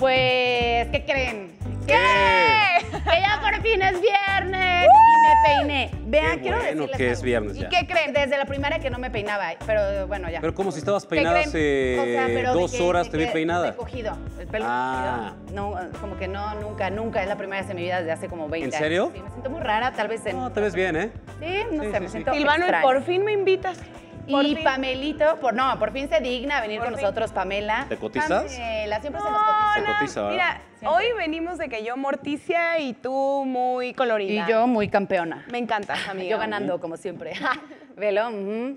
Pues, ¿qué creen? ¿Qué? Que ya por fin es viernes y me peiné. Vean, Qué quiero bueno que es ya. ¿Y qué creen? Desde la primaria que no me peinaba, pero bueno, ya. Pero como si estabas peinada hace dos horas, te vi peinada. Recogido, el pelo Ah. No, como que no, nunca, nunca. Es la primera vez en mi vida desde hace como 20 años. ¿En serio? Sí, me siento muy rara, tal vez No, te ves bien, ¿eh? Sí, no sé, me siento Silvano, y por fin me invitas y Pamelito, por, no, por fin se digna venir con nosotros, Pamela. ¿Te cotizas? Pamela, siempre se nos cotiza. Se cotiza Mira, hoy venimos de que yo morticia y tú muy colorida. Y yo muy campeona. Me encanta, amiga. yo ganando, como siempre. Velo,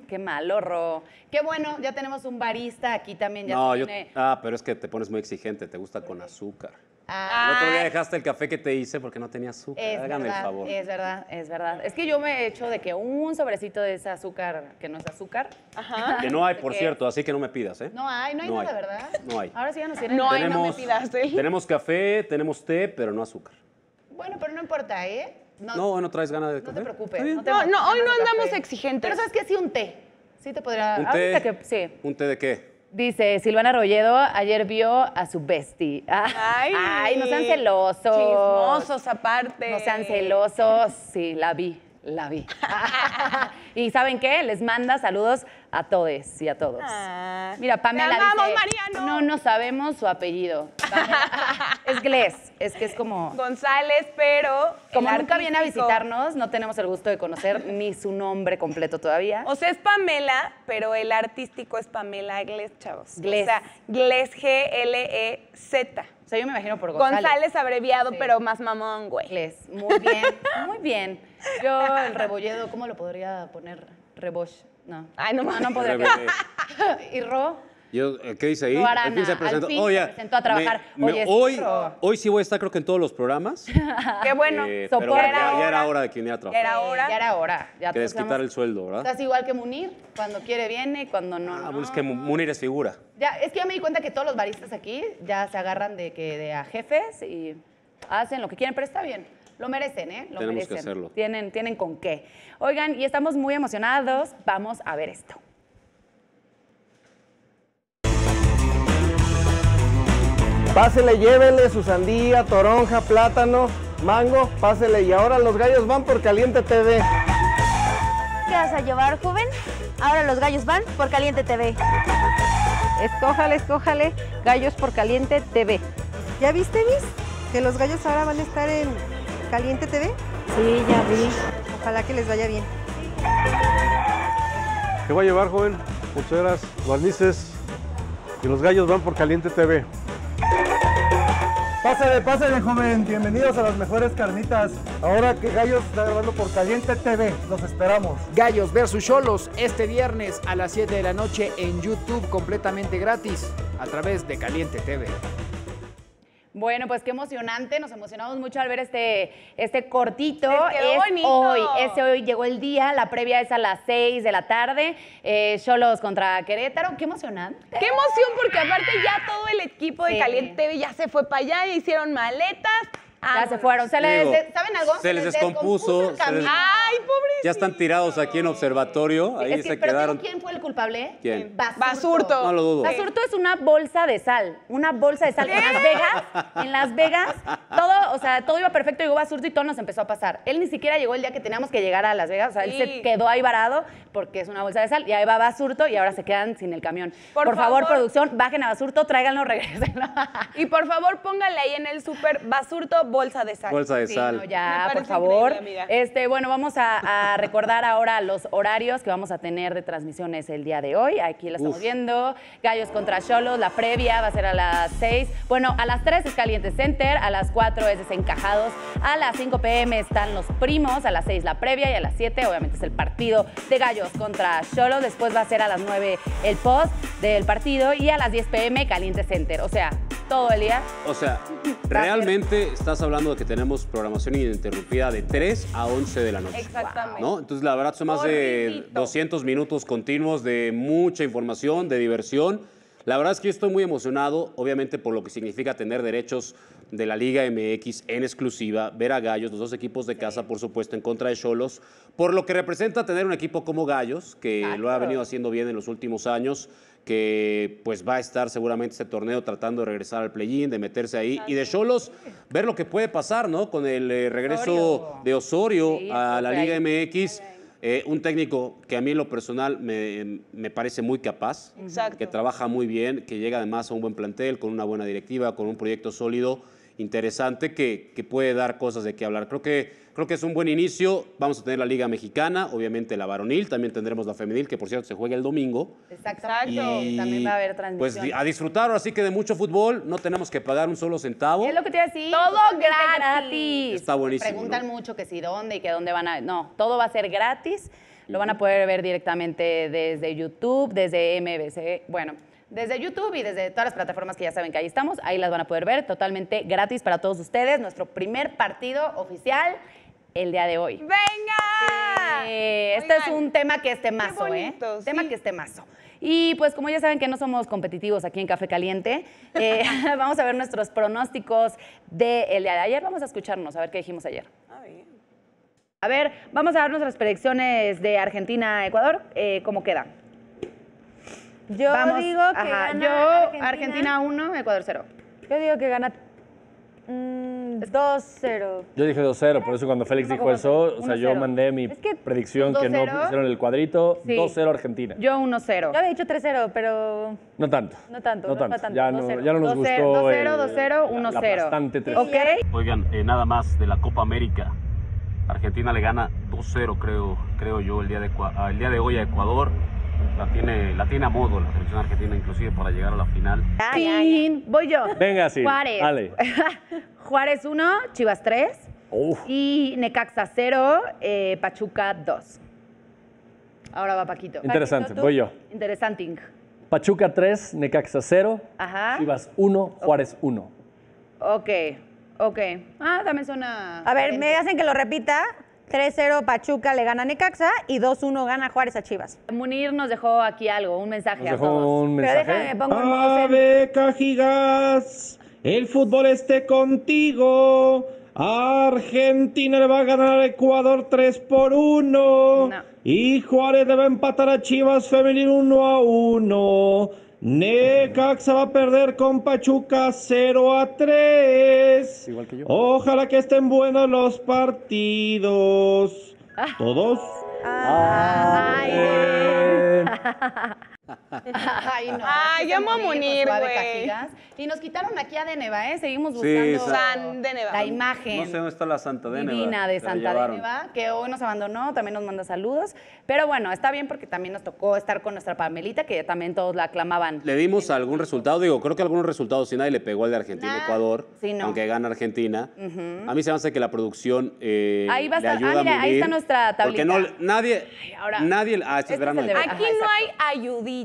qué malorro. Qué bueno, ya tenemos un barista aquí también. no, ah, pero es que te pones muy exigente, te gusta con azúcar. Ah, el otro día dejaste el café que te hice porque no tenía azúcar. Háganme el favor. Es verdad, es verdad. Es que yo me he hecho de que un sobrecito de ese azúcar que no es azúcar. Que no hay, por cierto, así que no me pidas, ¿eh? No hay, no hay no nada, ¿verdad? No hay. Ahora sí ya nos tienen. No hay, no me pidas. ¿eh? Tenemos café, tenemos té, pero no azúcar. Bueno, pero no importa, ¿eh? No, no, no traes ganas de café. No te preocupes. No, te no, hoy no andamos exigentes. Pero sabes que sí un té. Sí te podría. ¿Un té? Que, sí. ¿Un té de qué? Dice, Silvana Rolledo ayer vio a su bestie. Ah, ay, Ay no sean celosos. Chismosos aparte. No sean celosos. Sí, la vi, la vi. y ¿saben qué? Les manda saludos a todos y a todos. Ah, Mira, Pamela amamos, no, no sabemos su apellido. es Gles. es que es como... González, pero... Como nunca viene a visitarnos, no tenemos el gusto de conocer ni su nombre completo todavía. O sea, es Pamela, pero el artístico es Pamela Gles, chavos. inglés O sea, G-L-E-Z. O sea, yo me imagino por González. González abreviado, pero más mamón, güey. Les, muy bien, muy bien. Yo el rebolledo, ¿cómo lo podría poner? Rebosh. No. Ay, no, no, no podría. y Ro. Eh, ¿Qué dice ahí? Oh, se presentó, a trabajar. hoy, hoy sí voy a estar creo que en todos los programas. Qué bueno. Eh, ya, era hora de quien iba a trabajar. ya era hora. que el sueldo, ¿verdad? Estás igual que Munir. Cuando quiere viene cuando no, ah, es que Munir es figura. Ya, es que ya me di cuenta que todos los baristas aquí ya se agarran de, que, de a jefes y hacen lo que quieren, pero está bien. Lo merecen, ¿eh? Lo merecen. Tienen, tienen con qué. Oigan, y estamos muy emocionados. Vamos a ver esto. Pásele, llévele su sandía, toronja, plátano, mango, pásele. Y ahora los gallos van por Caliente TV. ¿Qué vas a llevar, joven? Ahora los gallos van por Caliente TV. Escójale, escójale, gallos por Caliente TV. ¿Ya viste, mis? Que los gallos ahora van a estar en Caliente TV. Sí, ya vi. Ojalá que les vaya bien. ¿Qué va a llevar, joven? Pulseras, guarnices. Y los gallos van por Caliente TV. Pásale, pásale, joven. Bienvenidos a las mejores carnitas. Ahora que Gallos está grabando por Caliente TV. Los esperamos. Gallos versus Cholos este viernes a las 7 de la noche en YouTube completamente gratis a través de Caliente TV. Bueno, pues qué emocionante, nos emocionamos mucho al ver este, este cortito. hoy, ese hoy llegó el día, la previa es a las 6 de la tarde, eh, Cholos los contra Querétaro, qué emocionante. Qué emoción, porque aparte ya todo el equipo de Caliente TV ya se fue para allá, hicieron maletas, Ah, ya se fueron. Se les, ¿Saben algo? Se, les descompuso. Ay, pobrecito. Ya están tirados aquí en observatorio. Ahí se quedaron. ¿Quién fue el culpable? ¿Quién? Eh, Basurto. Basurto. No lo dudo. Basurto es una bolsa de sal. Una bolsa de sal. En Las Vegas, en Las Vegas, todo, o sea, todo iba perfecto. Llegó Basurto y todo nos empezó a pasar. Él ni siquiera llegó el día que teníamos que llegar a Las Vegas. O sea, él se quedó ahí varado porque es una bolsa de sal. Y ahí va Basurto y ahora se quedan sin el camión. Por, favor, producción, bajen a Basurto, tráiganlo, regresen. y por favor, pónganle ahí en el súper Basurto bolsa de sal. Bolsa de sal. ya, por favor. Este, bueno, vamos a, recordar ahora los horarios que vamos a tener de transmisiones el día de hoy. Aquí la estamos viendo. Gallos contra Cholos, la previa va a ser a las 6. Bueno, a las 3 es Caliente Center, a las 4 es Desencajados, a las 5 pm están los primos, a las 6 la previa y a las 7 obviamente es el partido de Gallos contra Cholos. Después va a ser a las 9 el post del partido y a las 10 pm Caliente Center. O sea, todo el día. O sea, realmente estás hablando de que tenemos programación ininterrumpida de 3 a 11 de la noche. Exactamente. ¿no? Entonces, la verdad, son más de 200 minutos continuos de mucha información, de diversión. La verdad es que yo estoy muy emocionado, obviamente, por lo que significa tener derechos de la Liga MX en exclusiva, ver a Gallos, los dos equipos de casa, por supuesto, en contra de Cholos, por lo que representa tener un equipo como Gallos, que lo ha venido haciendo bien en los últimos años que pues va a estar seguramente este torneo tratando de regresar al play-in, de meterse ahí y de Cholos ver lo que puede pasar, ¿no? Con el eh, regreso de Osorio a la Liga MX. Eh, un técnico que a mí en lo personal me, parece muy capaz, que trabaja muy bien, que llega además a un buen plantel, con una buena directiva, con un proyecto sólido interesante que, puede dar cosas de qué hablar. Creo que, creo que es un buen inicio. Vamos a tener la Liga Mexicana, obviamente la varonil, también tendremos la femenil, que por cierto se juega el domingo. Exacto, también va a haber pues, transmisión. Pues a disfrutar, así que de mucho fútbol, no tenemos que pagar un solo centavo. Es lo que te iba a decir. Todo gratis. Está buenísimo. Preguntan mucho que si dónde y que dónde van a... No, todo va a ser gratis. Lo van a poder ver directamente desde YouTube, desde MBC. Bueno, desde YouTube y desde todas las plataformas que ya saben que ahí estamos. Ahí las van a poder ver totalmente gratis para todos ustedes. Nuestro primer partido oficial el día de hoy. ¡Venga! este es un tema que es mazo, ¿eh? Sí. Tema que es mazo. Y pues como ya saben que no somos competitivos aquí en Café Caliente, eh, vamos a ver nuestros pronósticos del día de ayer. Vamos a escucharnos, a ver qué dijimos ayer. A ver, vamos a dar nuestras predicciones de Argentina-Ecuador. Eh, ¿Cómo queda? Yo digo que gana Argentina mm, 1, Ecuador 0. Yo digo que gana 2-0. Yo dije 2-0, por eso cuando Félix dijo eso, o sea, yo mandé mi predicción que no pusieron en el cuadrito, 2-0 Argentina. Yo 1-0. Yo había dicho 3-0, pero No tanto. No tanto, no tanto, Ya no, nos 2 gustó. 2-0, 2-0, 1-0. Bastante 3 0 Oigan, eh, nada más de la Copa América. Argentina le gana 2-0, creo, creo yo, el día, de, ah, el día de hoy a Ecuador la tiene, a modo la selección argentina, inclusive para llegar a la final. Voy yo. Venga, sí. Juárez. Juárez 1, Chivas 3. Y Necaxa 0, eh, Pachuca 2. Ahora va Paquito. Interesante, voy yo. Interesante. Pachuca 3, Necaxa 0, Ajá. Chivas 1, Juárez 1. Ok, ok. Ah, también suena... A ver, ¿me hacen que lo repita? 3-0 Pachuca le gana a Necaxa y 2-1 gana Juárez a Chivas. Munir nos dejó aquí algo, un mensaje a todos. Un mensaje. Pero déjame, pongo un Ave Cajigas, el fútbol esté contigo. Argentina le va a ganar a Ecuador 3 por 1. Y Juárez le va a empatar a Chivas Femenil 1 a 1. Necaxa va a perder con Pachuca 0 a 3. Igual que yo. Ojalá que estén buenos los partidos. Ah. Todos. Ah, Ay, no. Ay, ah, a munir, güey. Y nos quitaron aquí a Deneva, ¿eh? Seguimos buscando la imagen. No sé dónde está la Santa Deneva. Divina de Santa Deneva, que hoy nos abandonó, también nos manda saludos. Pero bueno, está bien porque también nos tocó estar con nuestra Pamelita, que también todos la aclamaban. ¿Le dimos algún resultado? Digo, creo que algunos resultados, si nadie le pegó al de Argentina Ecuador, aunque gana Argentina. A mí se me hace que la producción eh, ahí va a estar, ah, ayuda ahí está nuestra tablita. Porque nadie, nadie... Ah, este, este Aquí no hay ayudí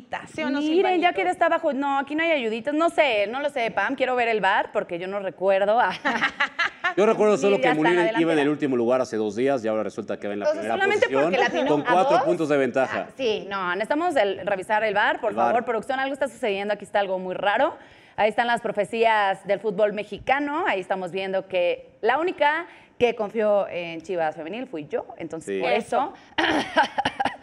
Miren, ya que está abajo. no, aquí no hay ayuditas, no sé, no lo sé, Pam, quiero ver el bar porque yo no recuerdo. yo recuerdo solo que Munir iba en el último lugar hace dos días y ahora resulta que va en la primera posición con cuatro puntos de ventaja. Ah, sí, no, necesitamos revisar el bar, por favor, producción, algo está sucediendo, aquí está algo muy raro. Ahí están las profecías del fútbol mexicano, ahí estamos viendo que la única que confió en Chivas Femenil fui yo, entonces por eso...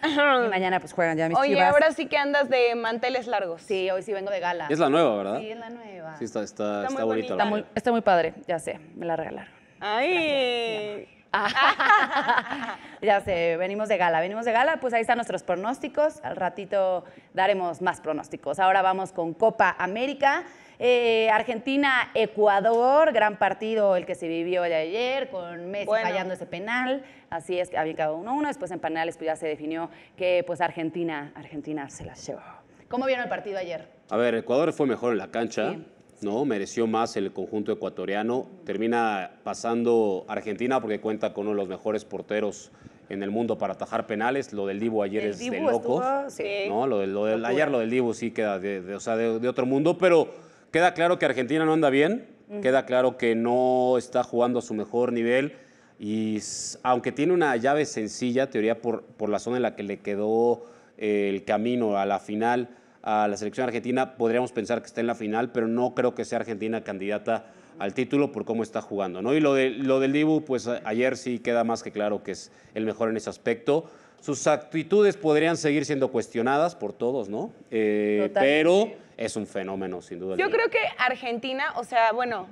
Y mañana pues juegan ya mis Oye, ahora sí que andas de manteles largos. Sí, hoy sí vengo de gala. Es la nueva, ¿verdad? Sí, es la nueva. Sí, está, está, muy bonita. está muy padre, ya sé, me la regalaron. Ay. ya sé, venimos de gala, venimos de gala, pues ahí están nuestros pronósticos, al ratito daremos más pronósticos. Ahora vamos con Copa América. Eh, Argentina-Ecuador, gran partido el que se vivió ayer, con Messi fallando ese penal. Así es que había cada uno uno. Después en penales pues ya se definió que pues Argentina, Argentina se las llevó. ¿Cómo vieron el partido ayer? A ver, Ecuador fue mejor en la cancha. ¿no? Mereció más el conjunto ecuatoriano. Termina pasando Argentina porque cuenta con uno de los mejores porteros en el mundo para atajar penales. Lo del Divo ayer es de locos. sí. ¿no? Lo, ayer lo del Divo sí queda de, o sea, de otro mundo, pero Queda claro que Argentina no anda bien, queda claro que no está jugando a su mejor nivel y aunque tiene una llave sencilla, teoría por, por la zona en la que le quedó eh, el camino a la final a la selección argentina, podríamos pensar que está en la final, pero no creo que sea Argentina candidata al título por cómo está jugando. ¿no? Y lo, de, lo del Dibu, pues ayer sí queda más que claro que es el mejor en ese aspecto. Sus actitudes podrían seguir siendo cuestionadas por todos, ¿no? Eh, pero es un fenómeno, sin duda. Yo creo que Argentina, o sea, bueno,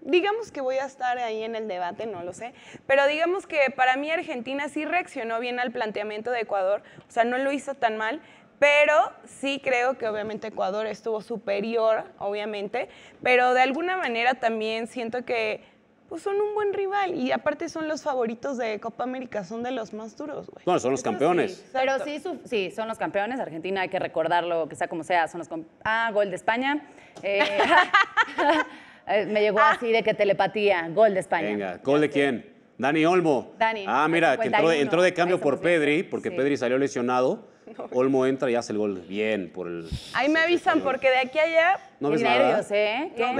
digamos que voy a estar ahí en el debate, no lo sé, pero digamos que para mí Argentina sí reaccionó bien al planteamiento de Ecuador, o sea, no lo hizo tan mal, pero sí creo que obviamente Ecuador estuvo superior, obviamente, pero de alguna manera también siento que pues son un buen rival. Y aparte son los favoritos de Copa América, son de los más duros, Bueno, son los campeones. pero sí, sí, son los campeones. Argentina, hay que recordarlo, que sea como sea, son los... Ah, gol de España. Eh, eh, me llegó ah. así de que telepatía, gol de España. Venga, ¿gol de quién? Dani Olmo. Dani. Ah, mira, que entró, de cambio por Pedri, porque Pedri salió lesionado. Olmo entra y hace el gol. Bien, por el... Ahí me avisan, porque de aquí a allá no ves nervios, nada. ¿eh? Qué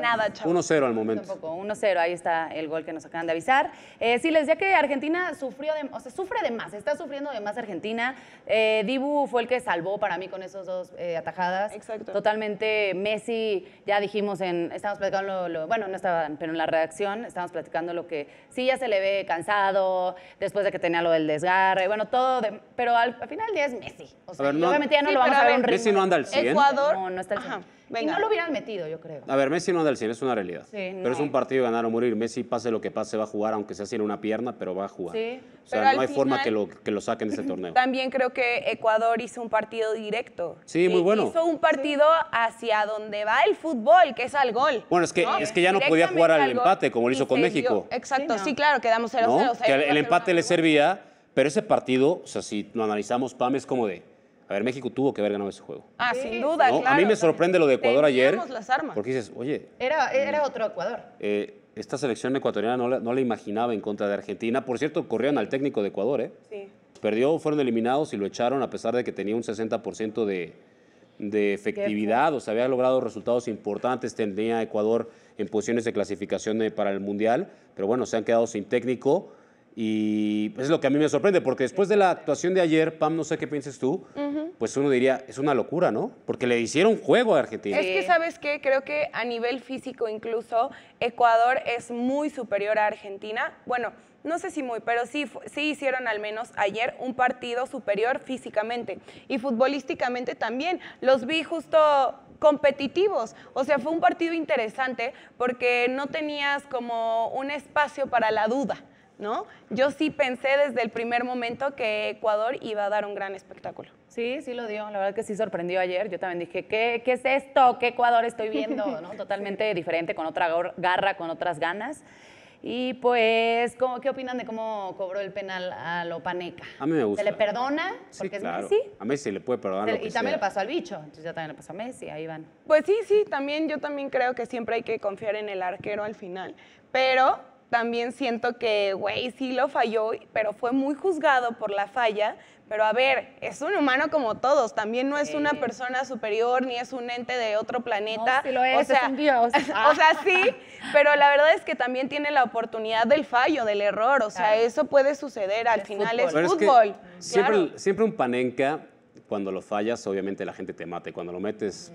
Nada, chaval. 1-0 al momento. Tampoco, 1-0. Ahí está el gol que nos acaban de avisar. Eh, sí, les decía que Argentina sufrió de, o sea, sufre de más, está sufriendo de más Argentina. Eh, Dibu fue el que salvó para mí con esas dos eh, atajadas. Exacto. Totalmente Messi, ya dijimos en, estábamos platicando, lo, bueno, no estaba, pero en la redacción estábamos platicando lo que sí ya se le ve cansado, después de que tenía lo del desgarre, bueno, todo, pero al, final del día es Messi. O sea, no, obviamente ya no lo vamos a ver en Messi no anda al 100. Ecuador. No, no está al 100. Y no lo hubieran metido, yo creo. A ver, Messi no anda al es una realidad. Pero es un partido ganar o morir. Messi, pase lo que pase, va a jugar, aunque sea sin una pierna, pero va a jugar. Sí. O sea, no hay forma que lo, que lo saquen de ese torneo. También creo que Ecuador hizo un partido directo. Sí, muy bueno. Hizo un partido hacia donde va el fútbol, que es al gol. Bueno, es que, es que ya no podía jugar al, empate, como lo hizo con México. Exacto, sí, claro, quedamos 0-0. el empate le servía, pero ese partido, o sea, si lo analizamos, Pam, es como de a ver, México tuvo que haber ganado ese juego. Ah, sin duda, A mí me sorprende lo de Ecuador ayer. Las armas. Porque dices, oye. Era, otro Ecuador. Eh, esta selección ecuatoriana no la, imaginaba en contra de Argentina. Por cierto, corrieron al técnico de Ecuador, ¿eh? Sí. Perdió, fueron eliminados y lo echaron a pesar de que tenía un 60% de, efectividad, o sea, había logrado resultados importantes, tenía Ecuador en posiciones de clasificación eh, para el Mundial, pero bueno, se han quedado sin técnico. Y es lo que a mí me sorprende, porque después de la actuación de ayer, Pam, no sé qué pienses tú, pues uno diría, es una locura, ¿no? Porque le hicieron juego a Argentina. Es que, ¿sabes qué? Creo que a nivel físico incluso, Ecuador es muy superior a Argentina. Bueno, no sé si muy, pero sí, sí hicieron al menos ayer un partido superior físicamente. Y futbolísticamente también. Los vi justo competitivos. O sea, fue un partido interesante porque no tenías como un espacio para la duda. ¿no? Yo sí pensé desde el primer momento que Ecuador iba a dar un gran espectáculo. Sí, sí lo dio. La verdad que sí sorprendió ayer. Yo también dije, ¿qué, qué es esto? ¿Qué Ecuador estoy viendo? ¿No? Totalmente diferente, con otra garra, con otras ganas. Y pues, ¿cómo, ¿qué opinan de cómo cobró el penal a Lopaneca? A mí me gusta. ¿Se le perdona? sí, A Messi le puede perdonar. y también le pasó al bicho, entonces ya también le pasó a Messi, ahí van. Pues sí, sí, también yo también creo que siempre hay que confiar en el arquero al final. Pero también siento que, güey, sí lo falló, pero fue muy juzgado por la falla. Pero a ver, es un humano como todos, también no es una persona superior ni es un ente de otro planeta. sí lo es, o sea, es un dios. O sea, sí, pero la verdad es que también tiene la oportunidad del fallo, del error. O sea, eso puede suceder, al final es fútbol. siempre, un panenca, cuando lo fallas, obviamente la gente te mate. Cuando lo metes,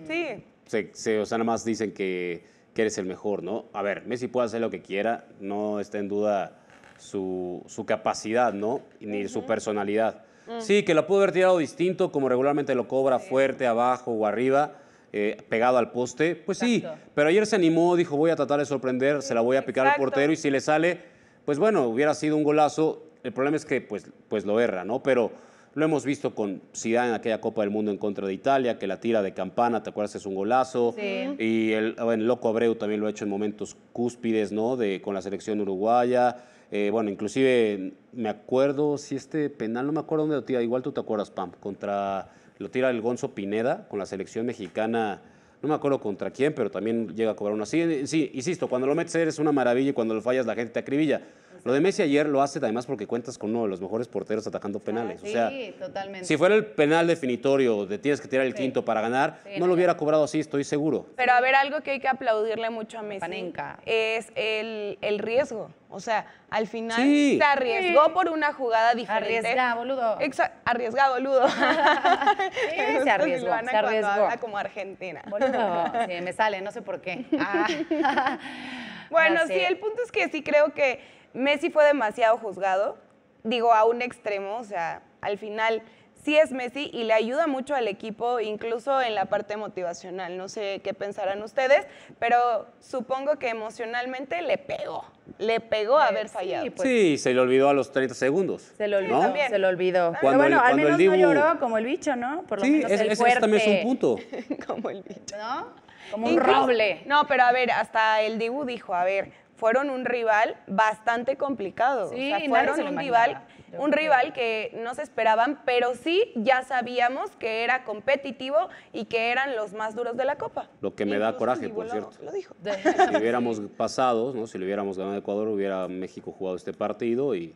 se, se o sea, nada más dicen que que eres el mejor, ¿no? A ver, Messi puede hacer lo que quiera, no está en duda su, capacidad, ¿no? Ni su personalidad. Mm. Sí, que lo pudo haber tirado distinto, como regularmente lo cobra fuerte, abajo o arriba, eh, pegado al poste. Pues sí, pero ayer se animó, dijo, voy a tratar de sorprender, se la voy a picar al portero y si le sale, pues bueno, hubiera sido un golazo. El problema es que pues, pues lo erra, ¿no? Pero lo hemos visto con Zidane en aquella Copa del Mundo en contra de Italia, que la tira de campana, ¿te acuerdas? Es un golazo. Sí. Y el, Loco Abreu también lo ha hecho en momentos cúspides, ¿no? De, con la selección uruguaya. Eh, bueno, inclusive me acuerdo si este penal, no me acuerdo dónde lo tira, igual tú te acuerdas, Pam, contra, lo tira el Gonzo Pineda con la selección mexicana no me acuerdo contra quién, pero también llega a cobrar uno así. sí, insisto, cuando lo metes eres una maravilla y cuando lo fallas la gente te acribilla. Lo de Messi ayer lo hace además porque cuentas con uno de los mejores porteros atacando ah, penales. sí, totalmente. Si fuera el penal definitorio de tienes que tirar el quinto para ganar, no lo hubiera cobrado así, estoy seguro. Pero a ver, algo que hay que aplaudirle mucho a Messi es el, riesgo. O sea, al final se arriesgó por una jugada diferente. Arriesga, boludo. Arriesgado, boludo. sí, se arriesgó, se arriesgó. como argentina. Boludo, sí, me sale, no sé por qué. Ah. bueno, sí, el punto es que sí creo que Messi fue demasiado juzgado, digo, a un extremo, o sea, al final sí es Messi y le ayuda mucho al equipo, incluso en la parte motivacional. No sé qué pensarán ustedes, pero supongo que emocionalmente le pegó. Le pegó a eh, haber fallado. Pues. Sí, se le olvidó a los 30 segundos. Se lo olvidó, se olvidó. bueno, al menos no lloró como el bicho, ¿no? Por lo sí, menos el también es un punto. como el bicho. ¿No? Como un roble. No, pero a ver, hasta el Dibu dijo, a ver, fueron un rival bastante complicado. Sí, fueron un rival, un rival que no se esperaban, pero sí ya sabíamos que era competitivo y que eran los más duros de la Copa. Lo que me da coraje, por cierto. Lo dijo. Si hubiéramos pasado, ¿no? si le hubiéramos ganado a Ecuador, hubiera México jugado este partido y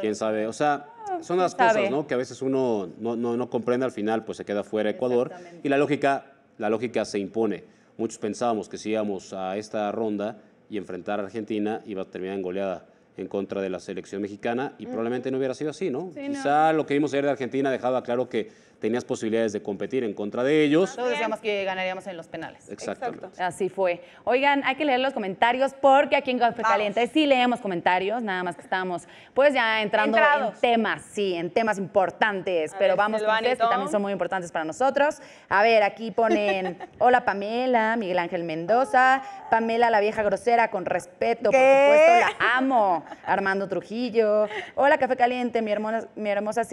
quién sabe. O sea, ah, son las cosas ¿no? que a veces uno no, comprende al final, pues se queda fuera Ecuador y la lógica, la lógica se impone. Muchos pensábamos que si íbamos a esta ronda y enfrentar a Argentina iba a terminar en goleada en contra de la selección mexicana y mm. probablemente no hubiera sido así, ¿no? Quizá lo que vimos ayer de Argentina dejaba claro que tenías posibilidades de competir en contra de ellos. Todos decíamos que ganaríamos en los penales. Exacto. Así fue. Oigan, hay que leer los comentarios porque aquí en Café Caliente sí leemos comentarios, nada más que estamos pues ya entrando en temas, sí, en temas importantes, pero vamos con que también son muy importantes para nosotros. A ver, aquí ponen, hola Pamela, Miguel Ángel Mendoza, Pamela la vieja grosera, con respeto, por supuesto, la amo, Armando Trujillo, hola Café Caliente, mi hermosa, mi hermosa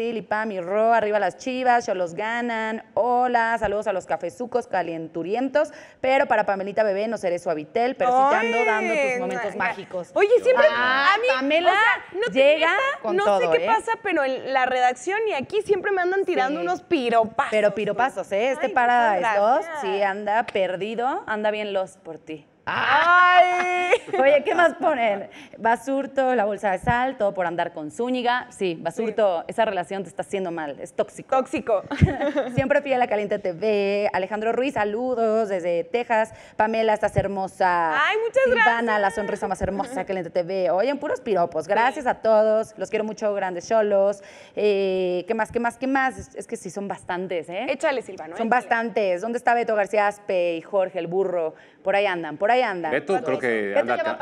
Ro, arriba las chivas, los ganan. Hola, saludos a los cafezucos calienturientos. Pero para Pamelita Bebé no seré suavitel, pero sí dando tus momentos mágicos. Oye, siempre ah, a mí, Pamela o no llega No sé qué ¿eh? pasa, pero en la redacción y aquí siempre me andan tirando unos piropazos. Pero piropazos, ¿eh? Este para estos, sí, anda perdido, anda bien los por ti. ¡Ay! Oye, ¿qué más ponen? Basurto, la bolsa de sal, todo por andar con Zúñiga. Sí, Basurto, esa relación te está haciendo mal, es tóxico. Tóxico. Siempre pide la caliente TV. Alejandro Ruiz, saludos desde Texas. Pamela, estás hermosa. ¡Ay, muchas gracias! Silvana, la sonrisa más hermosa, caliente TV. Oye, en puros piropos. Gracias a todos, los quiero mucho, grandes cholos. Eh, ¿Qué más, qué más, qué más? Es, que sí, son bastantes, ¿eh? Échale, Silvano. Son bastantes. ¿Dónde está Beto García Aspe y Jorge el Burro? Por ahí andan, por ahí anda. creo que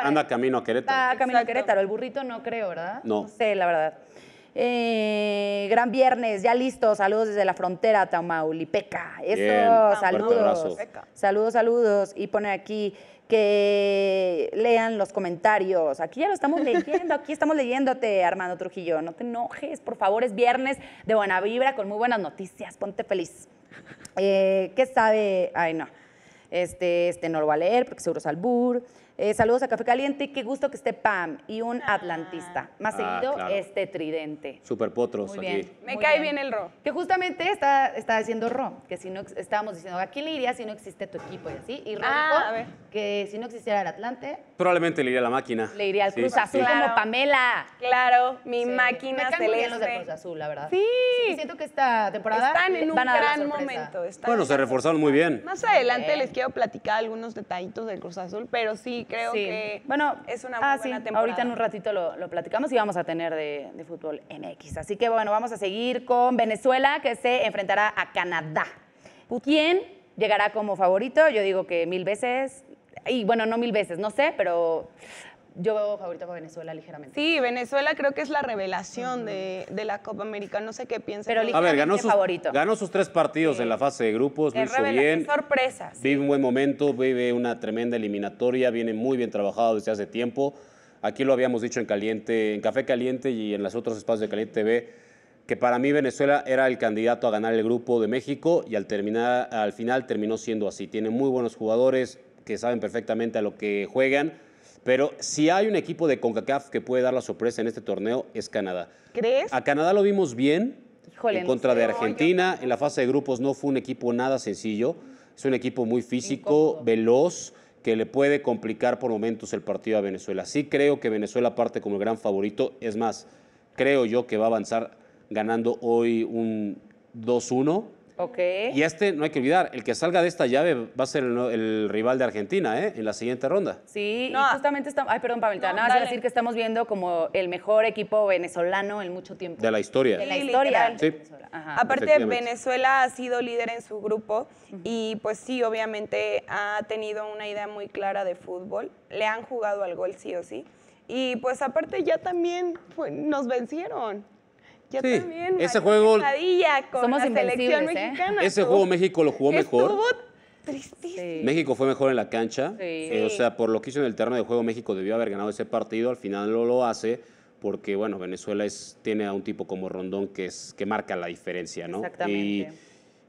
anda, camino a Querétaro. Ah, camino a Querétaro. El burrito no creo, ¿verdad? No. sé, la verdad. Eh, gran viernes, ya listo. Saludos desde la frontera Tamaulipeca. Eso, ah, saludos. Saludos, saludos. Y pone aquí que lean los comentarios. Aquí ya lo estamos leyendo, aquí estamos leyéndote, Armando Trujillo. No te enojes, por favor, es viernes de buena vibra con muy buenas noticias. Ponte feliz. Eh, ¿Qué sabe? Ay, no este, este no lo va a leer porque seguro es albur, eh, saludos a Café Caliente qué gusto que esté Pam y un ah. atlantista. Más ah, seguido, este tridente. Super potros Me cae bien. el Ro. Que justamente está, está diciendo Ro, que si no estábamos diciendo, ¿a quién le iría si no existe tu equipo y así. Y Ro ah, dijo que si no existiera el Atlante. Probablemente le iría a la máquina. Le iría al Cruz Azul como Pamela. Claro, mi máquina Me celeste. Bien los de Cruz Azul, la verdad. Sí. siento que esta temporada están en un gran momento. bueno, se reforzaron muy bien. Más adelante les quiero platicar algunos detallitos del Cruz Azul, pero sí, creo que bueno, es una muy ah, buena sí. Ahorita en un ratito lo, platicamos y vamos a tener de, de, fútbol MX. Así que bueno, vamos a seguir con Venezuela que se enfrentará a Canadá. ¿Quién llegará como favorito? Yo digo que mil veces, y bueno, no mil veces, no sé, pero yo veo favorito para Venezuela ligeramente. Sí, Venezuela creo que es la revelación de, la Copa América. No sé qué piensa. Pero a ver, ganó favorito. ganó sus tres partidos en la fase de grupos, lo bien. sorpresa. Vive un buen momento, vive una tremenda eliminatoria, viene muy bien trabajado desde hace tiempo. Aquí lo habíamos dicho en Caliente, en Café Caliente y en los otros espacios de Caliente TV, que para mí Venezuela era el candidato a ganar el grupo de México y al, terminar, al final terminó siendo así. Tiene muy buenos jugadores que saben perfectamente a lo que juegan pero si hay un equipo de CONCACAF que puede dar la sorpresa en este torneo, es Canadá. ¿Crees? A Canadá lo vimos bien en contra de Argentina. En la fase de grupos no fue un equipo nada sencillo. Es un equipo muy físico, veloz, que le puede complicar por momentos el partido a Venezuela. Sí creo que Venezuela parte como el gran favorito. Es más, creo yo que va a avanzar ganando hoy un 2-1 Okay. Y este, no hay que olvidar, el que salga de esta llave va a ser el, rival de Argentina, ¿eh? En la siguiente ronda. Sí, justamente estamos. Ay, perdón, Pablita, no, decir que estamos viendo como el mejor equipo venezolano en mucho tiempo. De la historia. De la historia. Sí. Aparte, Venezuela ha sido líder en su grupo y, pues sí, obviamente ha tenido una idea muy clara de fútbol. Le han jugado al gol, sí o sí. Y, pues, aparte, ya también pues, nos vencieron. Yo también. Ese juego. Con la selección ¿eh? mexicana. Ese juego México lo jugó mejor. México fue mejor en la cancha. Eh, o sea, por lo que hizo en el terreno de juego, México debió haber ganado ese partido. Al final no lo hace porque, bueno, Venezuela tiene a un tipo como Rondón que, es, que marca la diferencia, ¿no? Exactamente.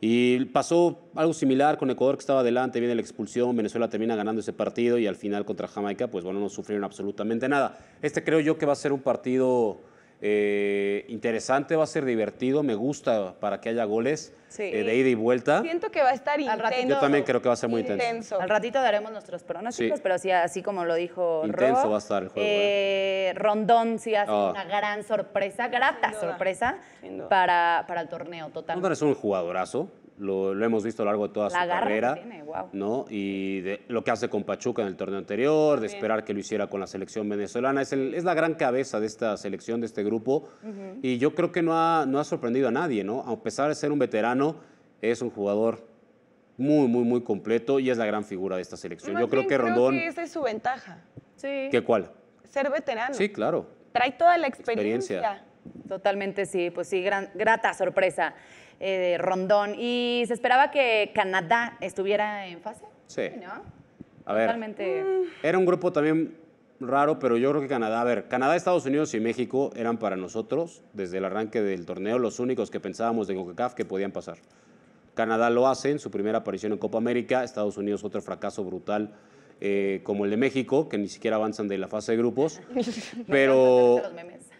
Y, y pasó algo similar con Ecuador que estaba adelante, viene la expulsión, Venezuela termina ganando ese partido y al final contra Jamaica, pues bueno, no sufrieron absolutamente nada. Este creo yo que va a ser un partido eh, interesante, va a ser divertido, me gusta para que haya goles eh, de ida y vuelta. Siento que va a estar intenso. Yo también creo que va a ser muy intenso. Al ratito daremos nuestros pronósticos, pero sí, así como lo dijo Intenso eh, ¿eh? Rondón sí hace ah. una gran sorpresa, grata sorpresa para, para el torneo total. Rondón es un jugadorazo lo, hemos visto a lo largo de toda su carrera, ¿no? Y lo que hace con Pachuca en el torneo anterior, de esperar que lo hiciera con la selección venezolana, es, la gran cabeza de esta selección, de este grupo, y yo creo que no ha, no ha sorprendido a nadie, ¿no? A pesar de ser un veterano, es un jugador muy, muy, muy completo y es la gran figura de esta selección. yo creo que Rondón... Creo esa es su ventaja. Sí. ¿Qué cuál? Ser veterano. Sí, claro. Trae toda la experiencia. experiencia. Totalmente sí, pues sí, gran, grata sorpresa eh, Rondón. ¿Y se esperaba que Canadá estuviera en fase? Sí. A ver, Totalmente. Mm, era un grupo también raro, pero yo creo que Canadá, a ver, Canadá, Estados Unidos y México eran para nosotros, desde el arranque del torneo, los únicos que pensábamos de CONCACAF que podían pasar. Canadá lo hace en su primera aparición en Copa América, Estados Unidos otro fracaso brutal eh, como el de México, que ni siquiera avanzan de la fase de grupos, pero...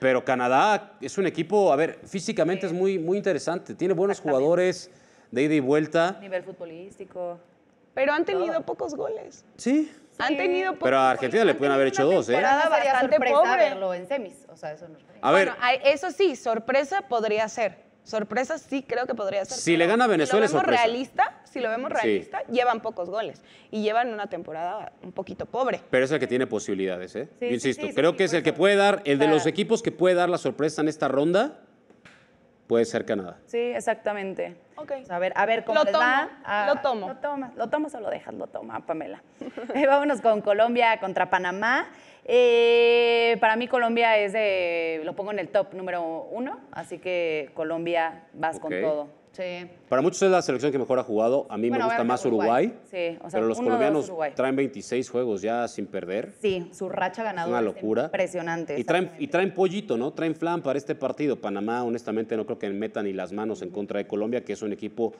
Pero Canadá es un equipo, a ver, físicamente es muy, muy interesante. Tiene buenos jugadores de ida y vuelta. Nivel futbolístico. Pero han tenido pocos goles. Sí. Han tenido Pero a Argentina le pueden haber hecho dos, ¿eh? bastante pobre. verlo en semis. eso a ver, eso sí, sorpresa podría ser. Sorpresa sí creo que podría ser. Si le gana a Venezuela, es realista, si lo vemos realista, llevan pocos goles y llevan una temporada un poquito pobre. Pero es el que tiene posibilidades, ¿eh? Yo insisto, creo que es el que puede dar, el de los equipos que puede dar la sorpresa en esta ronda, puede ser Canadá. Sí, exactamente. Okay. Pues a ver, a ver cómo va. Ah, lo tomo. Lo tomas, lo tomas o lo dejas, lo toma, Pamela. Eh, vámonos con Colombia contra Panamá. Eh, para mí Colombia es de, lo pongo en el top número uno, así que Colombia vas con todo. Para muchos es la selección que mejor ha jugado. A mí me gusta más Uruguay. Sí, pero los colombianos traen 26 juegos ya sin perder. Sí, su racha ganadora. Es una locura. impresionante. Y traen, y traen pollito, ¿no? Traen flan para este partido. Panamá, honestamente, no creo que metan ni las manos en contra de Colombia, que es un equipo,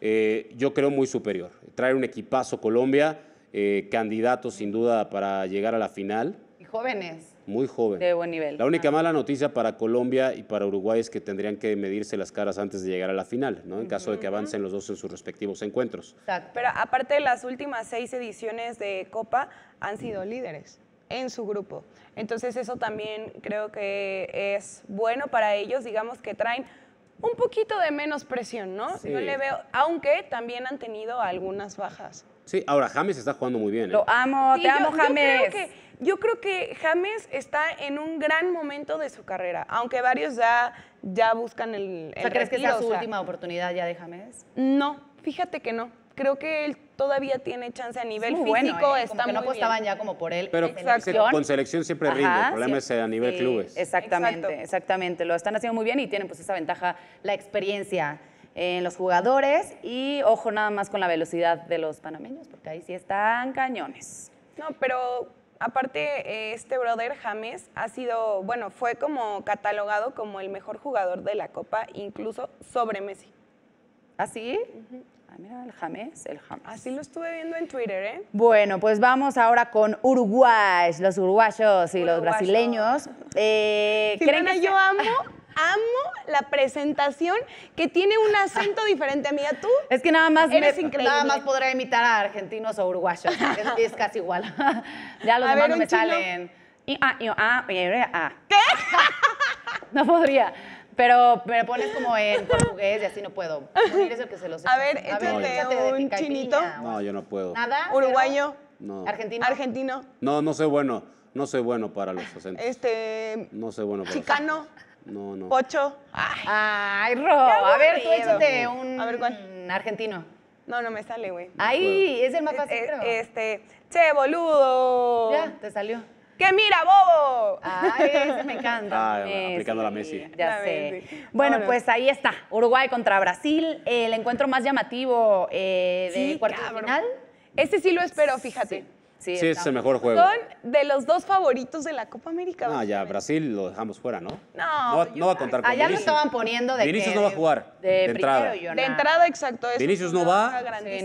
eh, yo creo, muy superior. Trae un equipazo Colombia, eh, candidato sin duda para llegar a la final. Y jóvenes. Muy joven. De buen nivel. La única mala noticia para Colombia y para Uruguay es que tendrían que medirse las caras antes de llegar a la final, ¿no? En caso de que avancen los dos en sus respectivos encuentros. Exacto. Pero aparte de las últimas seis ediciones de Copa, han sido líderes en su grupo. Entonces eso también creo que es bueno para ellos, digamos que traen un poquito de menos presión, ¿no? Sí. le veo, aunque también han tenido algunas bajas. Sí, ahora James está jugando muy bien. ¿eh? Lo amo, te amo James. Yo creo, que, James está en un gran momento de su carrera, aunque varios ya, ya buscan el, el o sea, ¿Crees que es su última oportunidad ya de James? No, fíjate que no. Creo que él todavía tiene chance a nivel ¿eh? no apostaban ya como por él. Pero con selección siempre rinde. el problema es a nivel clubes. Exactamente, exactamente. Lo están haciendo muy bien y tienen pues esa ventaja, la experiencia en los jugadores y ojo nada más con la velocidad de los panameños, porque ahí sí están cañones. No, pero aparte este brother James ha sido, bueno, fue como catalogado como el mejor jugador de la Copa, incluso sobre Messi. ¿Ah, sí? Ah, mira, el James, el James. Así lo estuve viendo en Twitter, ¿eh? Bueno, pues vamos ahora con Uruguay, los uruguayos y los brasileños. Eh, ¿creen que yo amo amo la presentación que tiene un acento diferente, a a Tú. Es que nada más. Nada más podré imitar a argentinos o uruguayos. Es, casi igual. ya los a demás ver, no me salen. ah, ah, ah. ¿Qué? no podría. Pero me pones como en portugués y así no puedo. A ver, échate un chinito. No, yo no puedo. ¿Nada? ¿Uruguayo? No. ¿Argentino? ¿Argentino? No, no soy bueno. No soy bueno para los acentos. Este... No soy bueno para ¿Chicano? No, no. Pocho. Ay, Ay a ver, tú échate un, argentino. No, no me sale, güey. Ahí, es el más eh, fácil, eh, creo. Este, che, boludo. Ya, te salió. ¡Que mira, bobo! Ay, ese me encanta. Ah, Messi. aplicando la Messi. Ya sé. Bueno, pues ahí está. Uruguay contra Brasil. El encuentro más llamativo eh, de sí, final. Este sí lo espero, fíjate. Sí, es el mejor juego. Son de los dos favoritos de la Copa América. Ah, ya Brasil lo dejamos fuera, ¿no? No, no, va a contar con Allá lo estaban poniendo de Vinicius no va a jugar de, entrada. De entrada, exacto. Eso Vinicius no va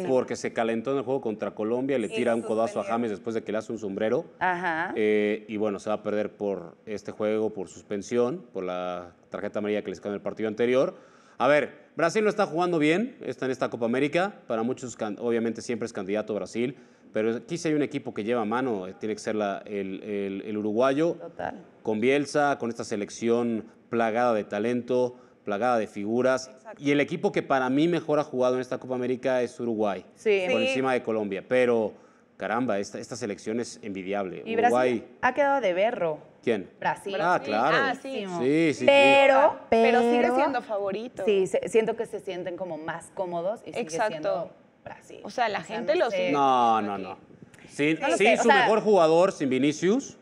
porque se calentó en el juego contra Colombia, le tira un codazo a James después de que le hace un sombrero. Ajá. Eh, y bueno, se va a perder por este juego, por suspensión, por la tarjeta amarilla que les quedó en el partido anterior. A ver, Brasil no está jugando bien, está en esta Copa América. Para muchos, obviamente, siempre es candidato Brasil. Pero aquí si hay un equipo que lleva mano, eh, tiene que ser el, uruguayo. Con Bielsa, con esta selección plagada de talento, plagada de figuras. Y el equipo que para mí mejor ha jugado en esta Copa América es Uruguay, sí. por encima de Colombia. Pero, caramba, esta, esta selección es envidiable. Y Uruguay Brasil ha quedado de berro. ¿Quién? Brasil. Ah, claro. Ah, sí. Sí, sí, pero, pero, sigue siendo favorito. Sí, siento que se sienten como más cómodos Exacto. O sea, la gente lo No, no, no. sí, su mejor jugador, sin Vinicius.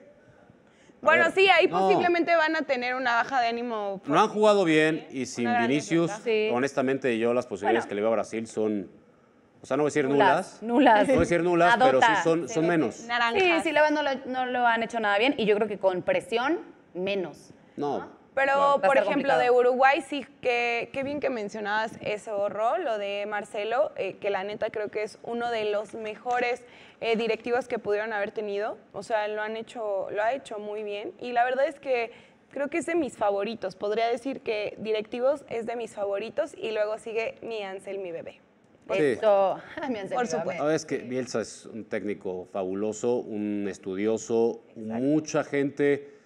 Bueno, sí, ahí posiblemente van a tener una baja de ánimo. No han jugado bien y sin Vinicius, honestamente, yo las posibilidades que le veo a Brasil son. O sea, no voy a decir nulas. Nulas. No voy a decir nulas, pero sí son, menos. Naranjas. Sí, sí, la no lo, han hecho nada bien y yo creo que con presión, menos. No. Pero, por ejemplo, de Uruguay, sí, que, qué bien que mencionabas ese horror, lo de Marcelo, eh, que la neta creo que es uno de los mejores eh, directivos que pudieron haber tenido. O sea, lo, han hecho, lo ha hecho muy bien. Y la verdad es que creo que es de mis favoritos. Podría decir que directivos es de mis favoritos y luego sigue mi Ansel, mi bebé. mi Ansel, Por supuesto. Es que Bielsa es un técnico fabuloso, un estudioso, mucha gente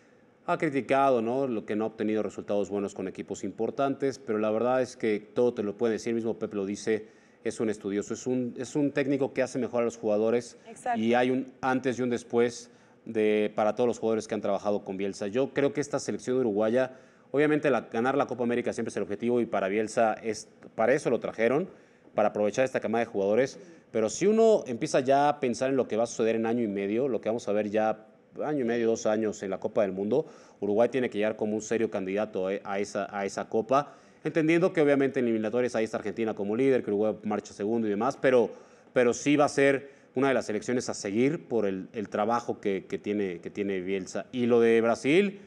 ha criticado ¿no? lo que no ha obtenido resultados buenos con equipos importantes, pero la verdad es que todo te lo puede decir, mismo Pepe lo dice, es un estudioso, es un, es un técnico que hace mejor a los jugadores y hay un antes y un después de, para todos los jugadores que han trabajado con Bielsa. Yo creo que esta selección uruguaya, obviamente la, ganar la Copa América siempre es el objetivo y para Bielsa es, para eso lo trajeron, para aprovechar esta camada de jugadores, pero si uno empieza ya a pensar en lo que va a suceder en año y medio, lo que vamos a ver ya año y medio, dos años en la Copa del Mundo. Uruguay tiene que llegar como un serio candidato eh, a esa, a esa Copa, entendiendo que obviamente en eliminatorias ahí está Argentina como líder, que Uruguay marcha segundo y demás, pero, pero sí va a ser una de las elecciones a seguir por el, trabajo que, tiene, que tiene Bielsa. Y lo de Brasil,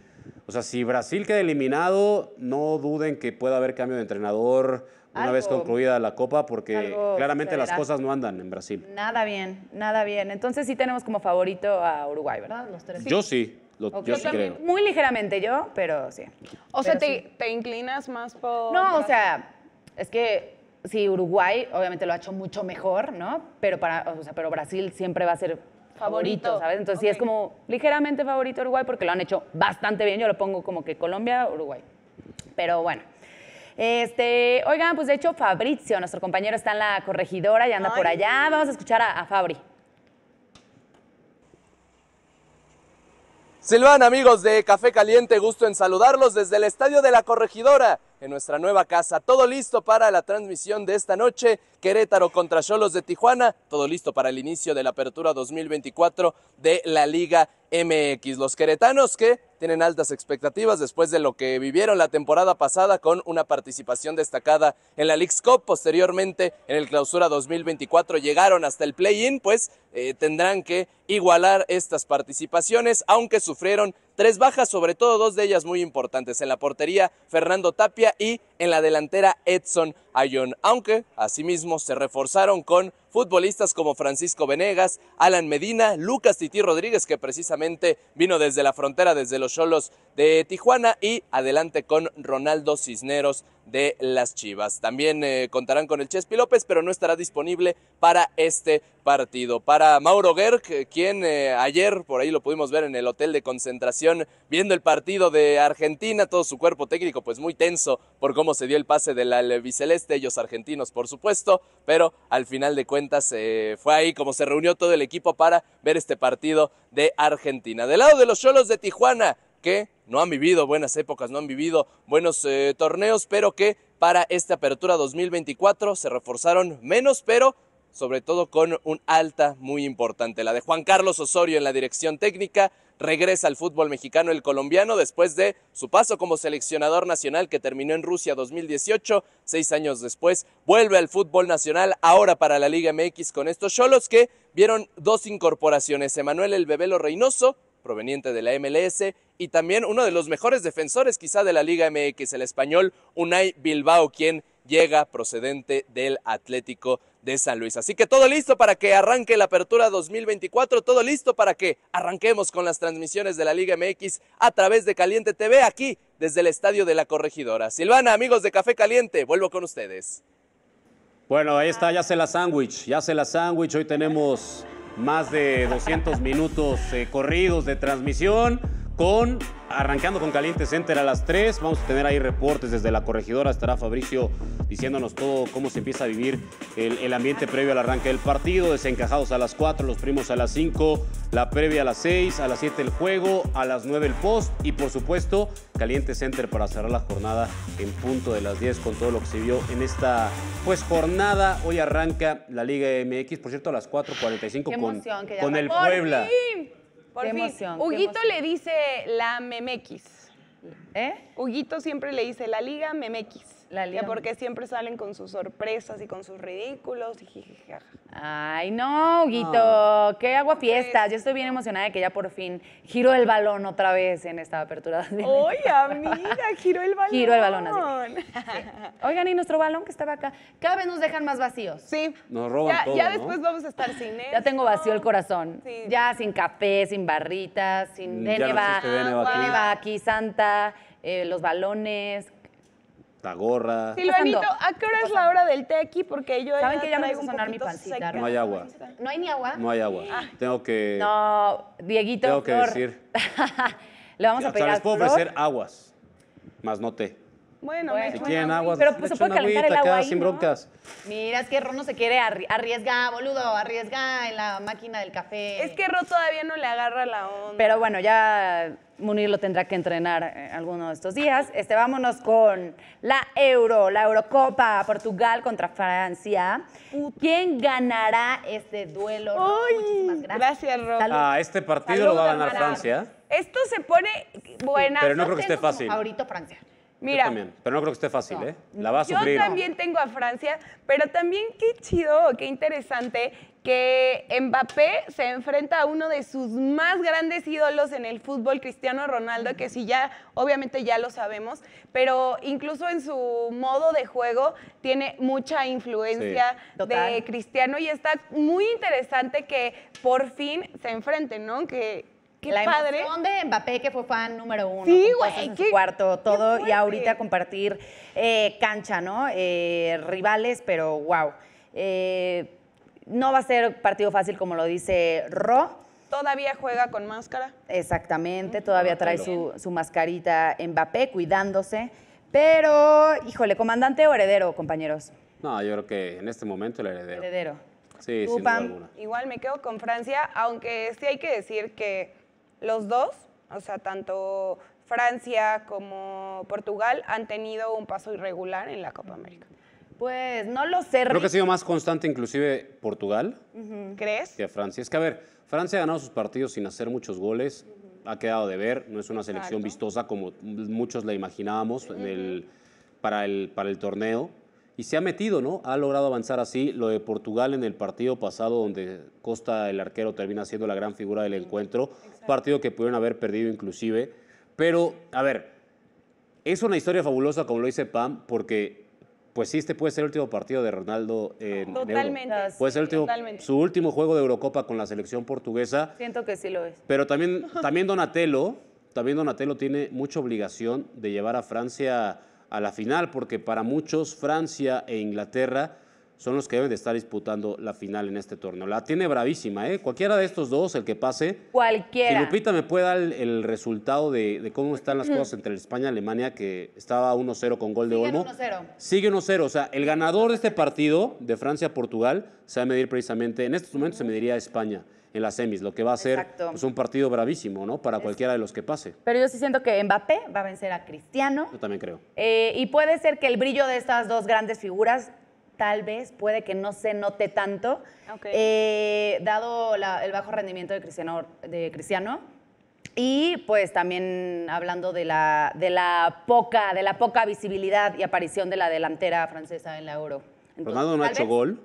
o sea, si Brasil queda eliminado, no duden que pueda haber cambio de entrenador una vez concluida la Copa, porque claramente las cosas no andan en Brasil. Nada bien, nada bien. Entonces sí tenemos como favorito a Uruguay, ¿verdad? Los tres. Yo sí. Lo, Yo Muy ligeramente yo, pero sí. O sea, te, inclinas más por...? No, o sea, es que sí, Uruguay obviamente lo ha hecho mucho mejor, ¿no? Pero, para, pero Brasil siempre va a ser favorito, ¿sabes? Entonces sí es como ligeramente favorito Uruguay porque lo han hecho bastante bien. Yo lo pongo como que Colombia, Uruguay. Pero bueno. Este, oigan, pues de hecho Fabrizio, nuestro compañero está en la corregidora y anda por allá. Vamos a escuchar a, Fabri. Silvana, amigos de Café Caliente, gusto en saludarlos desde el Estadio de la Corregidora, en nuestra nueva casa. Todo listo para la transmisión de esta noche Querétaro contra Cholos de Tijuana. Todo listo para el inicio de la apertura 2024 de la Liga MX. Los queretanos que tienen altas expectativas después de lo que vivieron la temporada pasada con una participación destacada en la League's Cup. Posteriormente, en el Clausura 2024, llegaron hasta el play-in, pues eh, tendrán que igualar estas participaciones, aunque sufrieron tres bajas, sobre todo dos de ellas muy importantes, en la portería Fernando Tapia y en la delantera Edson Ayón, aunque asimismo se reforzaron con futbolistas como Francisco Venegas, Alan Medina, Lucas Titi Rodríguez, que precisamente vino desde la frontera, desde los Cholos de Tijuana, y adelante con Ronaldo Cisneros de las Chivas. También eh, contarán con el Chespi López, pero no estará disponible para este partido. Para Mauro Gerg, quien eh, ayer, por ahí lo pudimos ver en el hotel de concentración, viendo el partido de Argentina, todo su cuerpo técnico pues muy tenso por cómo se dio el pase del albiceleste, ellos argentinos por supuesto, pero al final de cuentas se eh, fue ahí como se reunió todo el equipo para ver este partido de Argentina. Del lado de los Cholos de Tijuana, que no han vivido buenas épocas, no han vivido buenos eh, torneos, pero que para esta apertura 2024 se reforzaron menos, pero sobre todo con un alta muy importante, la de Juan Carlos Osorio en la dirección técnica, regresa al fútbol mexicano el colombiano después de su paso como seleccionador nacional que terminó en Rusia 2018. Seis años después vuelve al fútbol nacional ahora para la Liga MX con estos Cholos que vieron dos incorporaciones. Emanuel El Bebelo Reynoso, proveniente de la MLS, y también uno de los mejores defensores quizá de la Liga MX, el español Unai Bilbao, quien llega procedente del Atlético de San Luis. Así que todo listo para que arranque la apertura 2024, todo listo para que arranquemos con las transmisiones de la Liga MX a través de Caliente TV aquí desde el Estadio de la Corregidora. Silvana, amigos de Café Caliente, vuelvo con ustedes. Bueno, ahí está, ya se la sándwich, ya se la sándwich, hoy tenemos más de 200 minutos eh, corridos de transmisión con arrancando con Caliente Center a las 3. Vamos a tener ahí reportes desde la corregidora. Estará Fabricio diciéndonos todo cómo se empieza a vivir el, ambiente previo al arranque del partido. Desencajados a las 4, los primos a las 5, la previa a las 6, a las 7 el juego, a las 9 el post y por supuesto Caliente Center para cerrar la jornada en punto de las 10 con todo lo que se vio en esta pues jornada. Hoy arranca la Liga MX, por cierto, a las 4.45 con, con el Puebla. Por fin. Huguito le dice la memex. ¿Eh? Huguito siempre le dice la Liga memex. La Liga. Porque siempre salen con sus sorpresas y con sus ridículos. Y Ay, no, Huguito, qué agua pues fiesta. Yo estoy bien emocionada de que ya por fin giro el balón otra vez en esta apertura. Oye, amiga, giro el balón. Giro el balón, así. Oigan, y nuestro balón que estaba acá, cada vez nos dejan más vacíos. Sí. Nos roban ya, todo, Ya después vamos a estar sin él. Ya tengo vacío el corazón. Sí. Ya sin café, sin barritas, sin Deneva, no aquí, Santa, eh, los balones, hasta gorra. Silvanito, ¿a qué hora es la hora del té aquí? Porque yo Saben que ya me sonar mi pancita. No hay agua. ¿No hay ni agua? No hay agua. Ah. Tengo que... No, Dieguito, Tengo que decir... Le vamos a pegar O sea, les puedo ofrecer aguas, más no té. Bueno, bueno quieren agua, pero pues, se puede calentar el agua ahí, sin Mira, es que Ro no se quiere arriesgar, boludo, arriesga en la máquina del café. Es que Ro todavía no le agarra la onda. Pero bueno, ya Munir lo tendrá que entrenar eh, alguno de estos días. Este, vámonos con la Euro, la Eurocopa, Portugal contra Francia. ¿Quién ganará este duelo? gracias. Gracias, ah, este partido lo va a ganar Francia. Esto se pone buena. pero no creo que esté fácil. Ahorita Francia. Mira, pero no creo que esté fácil, ¿eh? La va Yo también tengo a Francia, pero también qué chido, qué interesante que Mbappé se enfrenta a uno de sus más grandes ídolos en el fútbol, Cristiano Ronaldo, que sí ya, obviamente ya lo sabemos, pero incluso en su modo de juego tiene mucha influencia de Cristiano y está muy interesante que por fin se enfrenten, ¿no? Que qué la padre. de Mbappé, que fue fan número uno. Sí, güey. cuarto, todo. y ahorita compartir eh, cancha, ¿no? Eh, rivales, pero wow. Eh, no va a ser partido fácil, como lo dice Ro. Todavía juega con máscara. Exactamente, todavía trae su, su mascarita Mbappé, cuidándose. Pero, híjole, comandante o heredero, compañeros. No, yo creo que en este momento el heredero. Heredero. Sí, sin duda Igual me quedo con Francia, aunque sí hay que decir que los dos, o sea, tanto Francia como Portugal han tenido un paso irregular en la Copa América. Pues no lo sé. Creo que ha sido más constante inclusive Portugal. ¿Crees? Que Francia. Es que, a ver, Francia ha ganado sus partidos sin hacer muchos goles, ha quedado de ver, no es una selección vistosa como muchos la imaginábamos para el torneo y se ha metido, ¿no? Ha logrado avanzar así. Lo de Portugal en el partido pasado, donde Costa, el arquero, termina siendo la gran figura del encuentro, partido que pudieron haber perdido inclusive. Pero, a ver, es una historia fabulosa, como lo dice Pam, porque pues sí, este puede ser el último partido de Ronaldo en Totalmente. Ah, puede ser su último juego de Eurocopa con la selección portuguesa. Siento que sí lo es. Pero también, también Donatello, también Donatello tiene mucha obligación de llevar a Francia a la final, porque para muchos Francia e Inglaterra son los que deben de estar disputando la final en este torneo. La tiene bravísima, ¿eh? Cualquiera de estos dos, el que pase. Cualquiera. Si Lupita me puede dar el, resultado de, cómo están las cosas entre España y Alemania, que estaba 1-0 con gol de Olmo. Sigue 1-0. Sigue 1-0. O sea, el ganador de este partido, de Francia-Portugal, se va a medir precisamente, en estos momentos se mediría España en las semis, lo que va a ser pues, un partido bravísimo, ¿no? Para cualquiera de los que pase. Pero yo sí siento que Mbappé va a vencer a Cristiano. Yo también creo. Eh, y puede ser que el brillo de estas dos grandes figuras tal vez puede que no se note tanto, eh, dado el bajo rendimiento de Cristiano, de Cristiano. Y pues también hablando de la, de la poca, de la poca visibilidad y aparición de la delantera francesa en la Euro. Fernando no ha hecho gol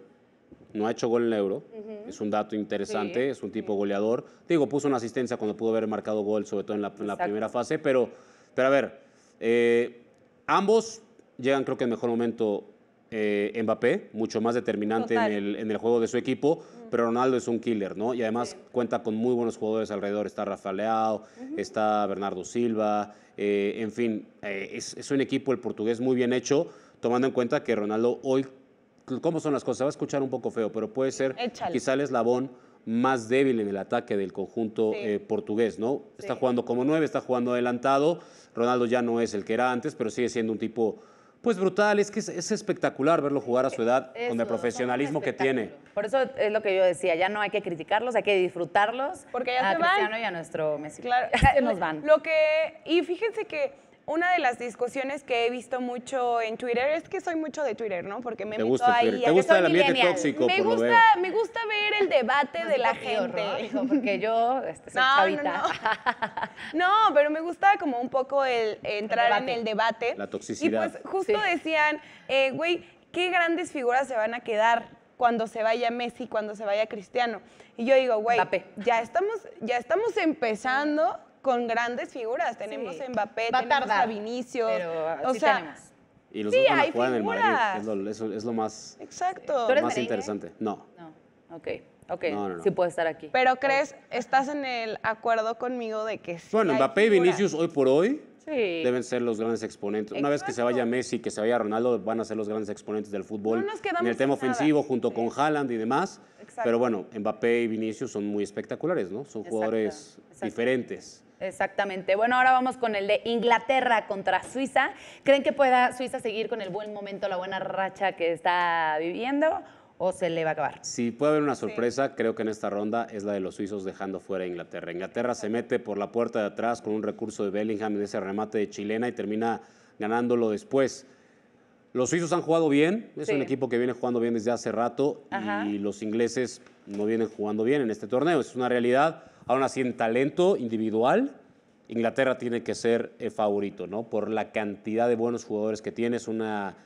no ha hecho gol en el euro. Es un dato interesante, es un tipo goleador. Digo, puso una asistencia cuando pudo haber marcado gol, sobre todo en la, primera fase. Pero, pero a ver, eh, ambos llegan creo que en mejor momento eh, Mbappé, mucho más determinante en el, juego de su equipo, pero Ronaldo es un killer, ¿no? Y además cuenta con muy buenos jugadores alrededor. Está Rafa Leao, está Bernardo Silva, eh, en fin, eh, es, es, un equipo el portugués muy bien hecho, tomando en cuenta que Ronaldo hoy cómo son las cosas. Va a escuchar un poco feo, pero puede ser quizá el eslabón más débil en el ataque del conjunto eh, portugués, ¿no? Está jugando como nueve, está jugando adelantado. Ronaldo ya no es el que era antes, pero sigue siendo un tipo, pues brutal. Es que es, espectacular verlo jugar a su eh, edad con el profesionalismo que tiene. Por eso es lo que yo decía, ya no hay que criticarlos, hay que disfrutarlos. Porque ya se y a nuestro Messi. Claro, nos van. Lo que, y fíjense que una de las discusiones que he visto mucho en Twitter es que soy mucho de Twitter, ¿no? Porque me meto ahí. ¿Te gusta el tóxico? Me gusta, ver el debate de la gente. porque yo este, soy chavita. No, pero me gusta como un poco el entrar en el debate. La toxicidad. Y pues justo decían, eh, güey, qué grandes figuras se van a quedar cuando se vaya Messi, cuando se vaya Cristiano. Y yo digo, güey, ya estamos, ya estamos empezando con grandes figuras. Tenemos a Mbappé, tenemos a Vinicius. o sí sea, Y los dos el Madrid. Es lo, es lo más, Exacto. más interesante. No. No. Ok. Ok, sí puede estar aquí. Pero crees, estás en el acuerdo conmigo de que Bueno, Mbappé y Vinicius hoy por hoy deben ser los grandes exponentes. Una vez que se vaya Messi, que se vaya Ronaldo, van a ser los grandes exponentes del fútbol en el tema ofensivo junto con Haaland y demás. Pero bueno, Mbappé y Vinicius son muy espectaculares, ¿no? Son jugadores diferentes. Exactamente. Bueno, ahora vamos con el de Inglaterra contra Suiza. ¿Creen que pueda Suiza seguir con el buen momento, la buena racha que está viviendo? ¿O se le va a acabar? Sí, puede haber una sorpresa, creo que en esta ronda es la de los suizos dejando fuera a Inglaterra. Inglaterra se mete por la puerta de atrás con un recurso de Bellingham en ese remate de chilena y termina ganándolo después. Los suizos han jugado bien, es un equipo que viene jugando bien desde hace rato y los ingleses no vienen jugando bien en este torneo, es una realidad. Aún así, en talento individual, Inglaterra tiene que ser el favorito, ¿no? Por la cantidad de buenos jugadores que tiene. Es una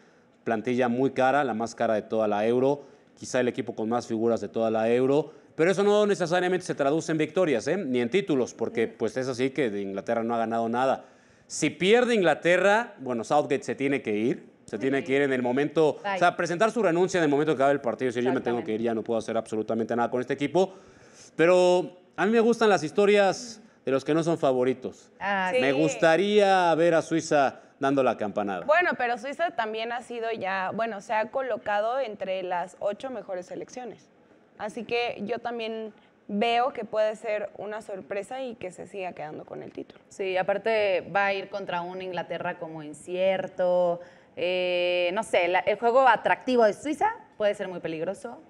plantilla muy cara, la más cara de toda la Euro. Quizá el equipo con más figuras de toda la Euro. Pero eso no necesariamente se traduce en victorias, ¿eh? ni en títulos, porque pues es así que Inglaterra no ha ganado nada. Si pierde Inglaterra, bueno, Southgate se tiene que ir, se tiene que ir en el momento, o sea, presentar su renuncia en el momento que acabe el partido, Si yo me tengo que ir, ya no puedo hacer absolutamente nada con este equipo. Pero a mí me gustan las historias de los que no son favoritos. Ah, me gustaría ver a Suiza dando la campanada. Bueno, pero Suiza también ha sido ya, bueno, se ha colocado entre las ocho mejores selecciones. Así que yo también veo que puede ser una sorpresa y que se siga quedando con el título. Sí, aparte va a ir contra un Inglaterra como incierto. Eh, no sé, el juego atractivo de Suiza puede ser muy peligroso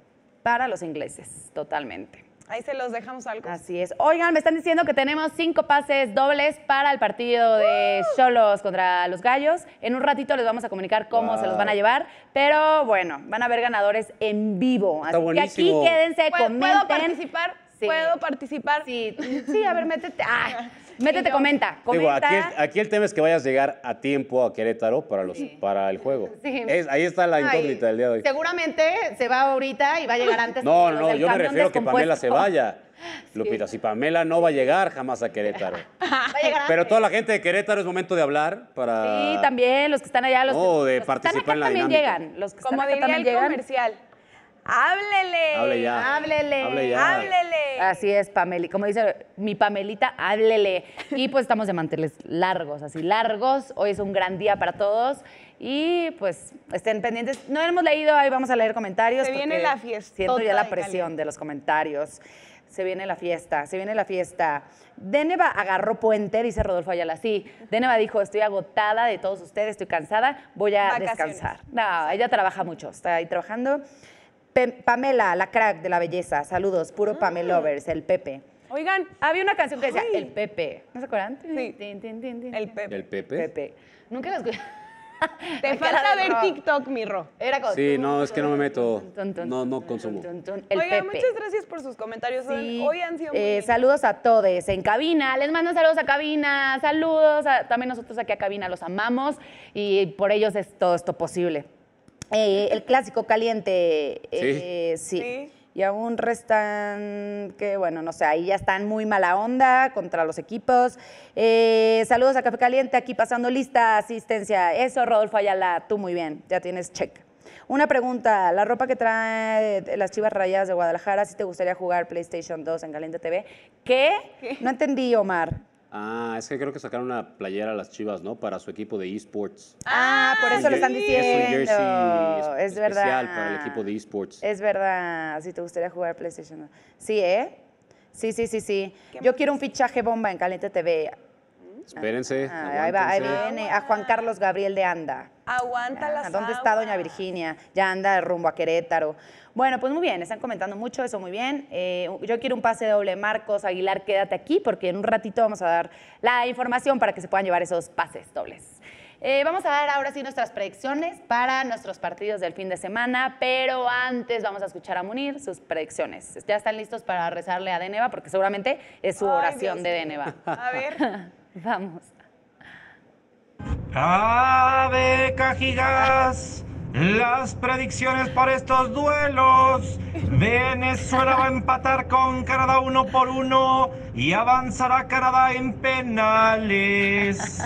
para los ingleses, totalmente. Ahí se los dejamos algo. Así es. Oigan, me están diciendo que tenemos cinco pases dobles para el partido de solos contra los Gallos. En un ratito les vamos a comunicar cómo se los van a llevar, pero bueno, van a haber ganadores en vivo. Así que aquí quédense, ¿Puedo participar? Sí. ¿Puedo participar? Sí. Sí, a ver, métete. Ah. Métete, comenta, aquí, el tema es que vayas a llegar a tiempo a Querétaro para, los, para el juego. ahí está la incógnita del día de hoy. Seguramente se va ahorita y va a llegar antes. No, no, no yo me refiero a que Pamela se vaya. Lupita, si Pamela no va a llegar jamás a Querétaro. Pero toda la gente de Querétaro es momento de hablar para. Sí, también los que están allá, los, de participar en la también llegan. Los que Como están comercial. Háblele. Hable Háblele. Háblele. Así es, Pameli. Como dice mi Pamelita, háblele. Y pues estamos de manteles largos, así largos. Hoy es un gran día para todos. Y pues estén pendientes. No hemos leído, ahí vamos a leer comentarios. Se viene la fiesta. Siento ya la presión de, los comentarios se viene la fiesta, se viene la fiesta. Deneva agarró puente, dice Rodolfo Ayala. Sí, Deneva dijo, estoy agotada de todos ustedes, estoy cansada, voy a descansar. No, ella trabaja mucho, está ahí trabajando. Pamela, la crack de la belleza. Saludos, puro ah. Pamela Lovers, el Pepe. Oigan, había una canción que decía El Pepe. ¿No se acuerdan? Sí. El Pepe. ¿El Pepe? Pepe. Nunca la escuché. Te falta ver TikTok, Mirro. Era Sí, no, es que no me meto. No, no consumo. El Pepe. Oigan, muchas gracias por sus comentarios. Hoy han sido eh, muy eh, Saludos a todos en cabina. Les mando saludos a cabina. Saludos también nosotros aquí a cabina. Los amamos y por ellos es todo esto posible. Eh, el clásico caliente. Eh, sí. Y aún restan que, bueno, no sé, ahí ya están muy mala onda contra los equipos. Eh, saludos a Café Caliente, aquí pasando lista, asistencia. Eso, Rodolfo Ayala, tú muy bien, ya tienes check. Una pregunta, la ropa que trae las Chivas Rayadas de Guadalajara, si te gustaría jugar PlayStation 2 en Caliente TV, ¿Qué? No entendí, Omar. Ah, es que creo que sacaron una playera a las Chivas, ¿no? Para su equipo de esports. Ah, por eso le están diciendo. Es un jersey especial para el equipo de esports. Es verdad, si te gustaría jugar PlayStation. Sí, ¿eh? Sí, sí, sí, sí. Yo quiero un fichaje bomba en Caliente TV. Espérense. Ah, ahí, va, ahí viene a Juan Carlos Gabriel de Anda. Aguanta ah, las ¿Dónde está Doña Virginia? Ya anda rumbo a Querétaro. Bueno, pues muy bien, están comentando mucho eso, muy bien. Eh, yo quiero un pase doble, Marcos Aguilar, quédate aquí porque en un ratito vamos a dar la información para que se puedan llevar esos pases dobles. Eh, vamos a dar ahora sí nuestras predicciones para nuestros partidos del fin de semana, pero antes vamos a escuchar a Munir sus predicciones. ¿Ya están listos para rezarle a Deneva? Porque seguramente es su oración de Deneva. A ver. vamos. Ave Cajigas las predicciones para estos duelos. Venezuela va a empatar con Canadá uno por uno y avanzará Canadá en penales.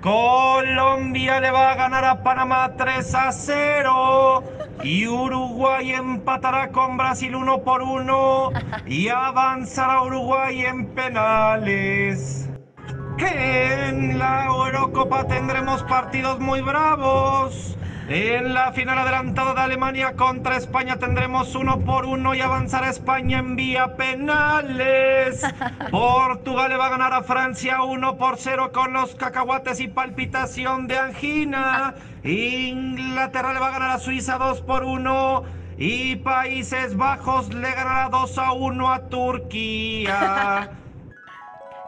Colombia le va a ganar a Panamá 3 a 0 y Uruguay empatará con Brasil 1 por 1 y avanzará Uruguay en penales. En la Eurocopa tendremos partidos muy bravos. En la final adelantada de Alemania contra España tendremos uno por uno y avanzará España en vía penales. Portugal le va a ganar a Francia uno por cero con los cacahuates y palpitación de angina. Inglaterra le va a ganar a Suiza dos por uno. Y Países Bajos le ganará 2 a 1 a Turquía.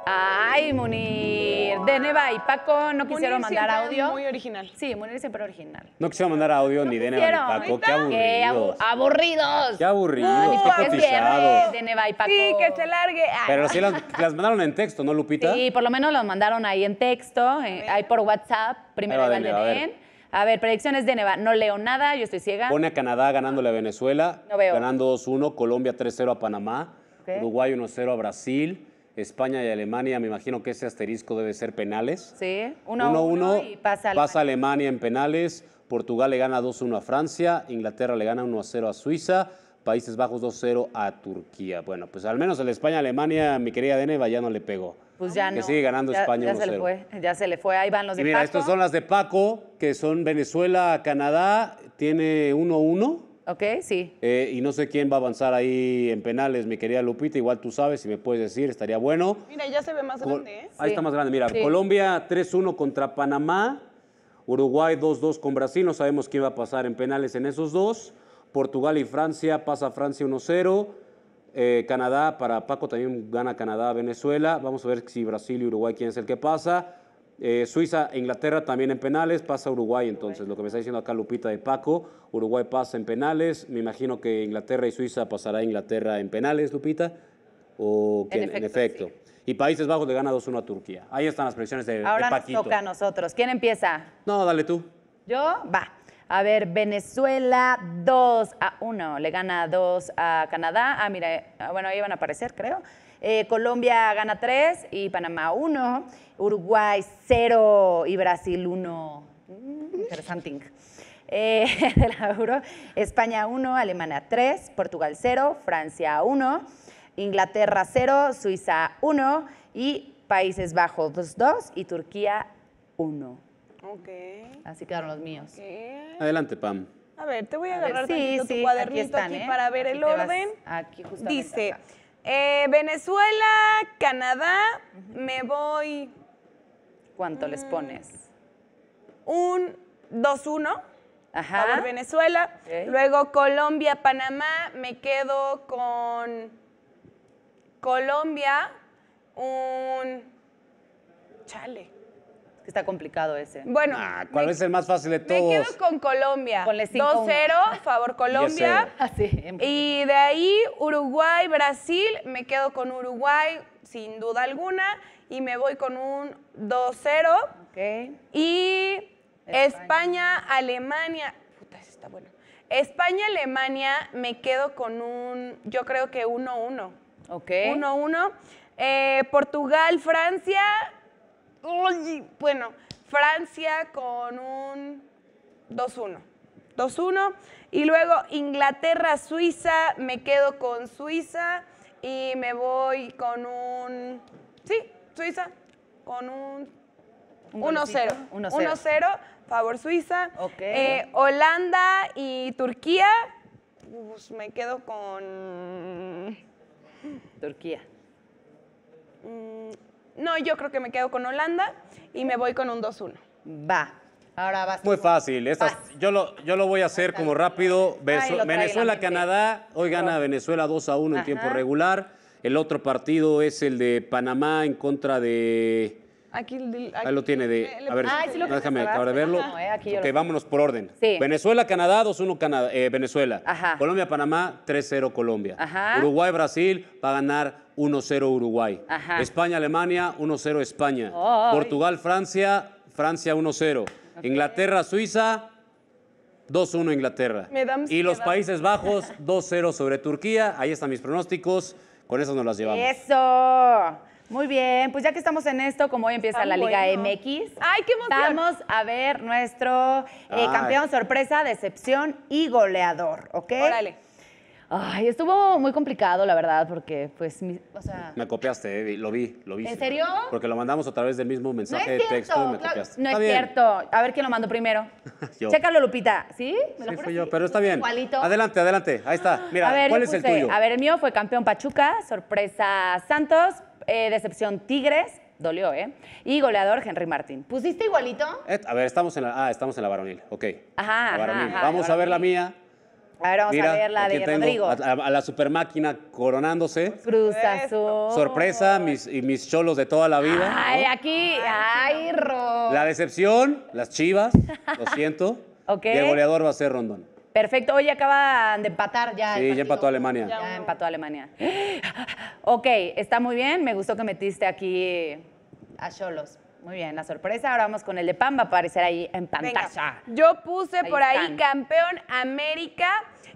Ay, Munir. De Neva y Paco no quisieron mandar audio. Muy original. Sí, Munir siempre original. No quisieron mandar audio ni de Neva ni Paco. Qué aburridos. Qué aburridos. Qué aburridos. qué cotizados. De Neva y Paco. Sí, que se largue. Pero sí las, mandaron en texto, ¿no, Lupita? Sí, por lo menos las mandaron ahí en texto, eh, ahí por WhatsApp. Primero iban de A ver, predicciones de Neva. No leo nada, yo estoy ciega. Pone a Canadá ganándole a Venezuela. No veo. Ganando 2-1, Colombia 3-0 a Panamá, Uruguay 1-0 a Brasil, España y Alemania, me imagino que ese asterisco debe ser penales. Sí, 1-1 y pasa Alemania. Pasa Alemania en penales, Portugal le gana 2-1 a Francia, Inglaterra le gana 1-0 a Suiza, Países Bajos 2-0 a Turquía. Bueno, pues al menos el España-Alemania, mi querida Deneva, ya no le pegó. Pues ya que sigue ganando ya, España. Ya se le fue, ya se le fue. Ahí van los y de mira, Estas son las de Paco, que son Venezuela, Canadá, tiene 1-1. Ok, sí. Eh, y no sé quién va a avanzar ahí en penales, mi querida Lupita. Igual tú sabes, si me puedes decir, estaría bueno. Mira, ya se ve más grande, ¿eh? Ahí está más grande. Mira, Colombia 3-1 contra Panamá. Uruguay 2-2 con Brasil. No sabemos qué va a pasar en penales en esos dos. Portugal y Francia pasa Francia 1-0. Eh, Canadá, para Paco también gana Canadá, Venezuela. Vamos a ver si Brasil y Uruguay quién es el que pasa. Eh, Suiza e Inglaterra también en penales, pasa Uruguay entonces, lo que me está diciendo acá Lupita de Paco, Uruguay pasa en penales, me imagino que Inglaterra y Suiza pasará a Inglaterra en penales, Lupita, o en, efecto. Y Países Bajos le gana 2-1 a Turquía. Ahí están las predicciones de, Ahora nos toca a nosotros. ¿Quién empieza? No, dale tú. ¿Yo? Va. A ver, Venezuela 2 a 1. Le gana 2 a Canadá. Ah, mira, eh, ah, bueno, ahí van a aparecer, creo. Eh, Colombia gana 3 y Panamá 1, Uruguay 0 y Brasil 1. Mm, interesante. Eh, España 1, Alemania 3, Portugal 0, Francia 1, Inglaterra 0, Suiza 1 y Países Bajos 2 y Turquía 1. Ok. Así quedaron los míos. Adelante, Pam. A ver, te voy a, agarrar tu cuadernito aquí, ¿eh? para ver el orden. aquí justamente. Dice. Eh, Venezuela, Canadá, me voy. ¿Cuánto les mm, pones? Un 2-1. Ajá. Venezuela. Luego Colombia, Panamá. Me quedo con Colombia un. Chale. Está complicado ese. Bueno. ¿Cuál es el más fácil de todos? Me quedo con Colombia. 2-0, favor Colombia. Así. Ah, y de ahí Uruguay, Brasil. Me quedo con Uruguay, sin duda alguna. Y me voy con un 2-0. Ok. Y España, Alemania. Puta, eso está bueno. España, Alemania, me quedo con un, yo creo que 1-1. Ok. 1-1. Eh, Portugal, Francia, bueno, Francia con un 2-1. 2-1. Y luego Inglaterra-Suiza, me quedo con Suiza y me voy con un... Sí, Suiza, con un 1-0. 1-0, favor Suiza. Eh, Holanda y Turquía, me quedo con... Turquía. Mm, no, yo creo que me quedo con Holanda y me voy con un 2-1. Va. Ahora vas. Muy fácil. yo, lo, yo lo voy a hacer como rápido. Venezuela, Canadá. Hoy gana Venezuela 2 a 1 en tiempo regular. El otro partido es el de Panamá en contra de. Aquí, lo tiene de. a ver, déjame Ahora verlo. Eh, vámonos por orden. Venezuela, Canadá, 2-1 Canadá, eh, Venezuela. Colombia, Panamá, 3-0 Colombia. Uruguay, Brasil va a ganar 1-0 Uruguay. España, Alemania, 1-0 España. Portugal, Francia, Francia 1-0. Inglaterra, Suiza, 2-1 Inglaterra. y los Países Bajos, 2-0 sobre Turquía. Ahí están mis pronósticos. Con eso nos las llevamos. ¡Eso! Muy bien, pues ya que estamos en esto, como hoy empieza la Liga MX, ¡Ay, qué vamos a ver nuestro eh, campeón sorpresa, decepción y goleador, ¿ok? Órale. Ay, estuvo muy complicado, la verdad, porque pues, Me copiaste, eh, lo vi, lo vi. ¿En serio? Porque lo mandamos a través del mismo mensaje de texto y me copiaste. No es cierto. A ver quién lo mandó primero. yo. Chécalo, Lupita. ¿Sí? sí, fui yo, pero está bien. Igualito. Adelante, adelante. Ahí está. Mira, ¿cuál es el tuyo? A ver, el mío fue campeón Pachuca, sorpresa Santos, eh, decepción Tigres, dolió, ¿eh? Y goleador Henry Martín. ¿Pusiste igualito? a ver, estamos en la, ah, estamos en la varonil, ok. Ajá. Vamos a ver la mía. A ver, vamos a ver la de Rodrigo. A, la super máquina coronándose. Cruz Sorpresa, mis, y mis cholos de toda la vida. Ay, aquí, ay, Ro. La decepción, las chivas, lo siento. el goleador va a ser Rondón. Perfecto. Hoy acaban de empatar ya. Sí, ya empató Alemania. Ya, ya empató Alemania. ok, está muy bien. Me gustó que metiste aquí a Cholos. Muy bien, la sorpresa. Ahora vamos con el de Pam, va a aparecer ahí en pantalla. yo puse por ahí campeón América.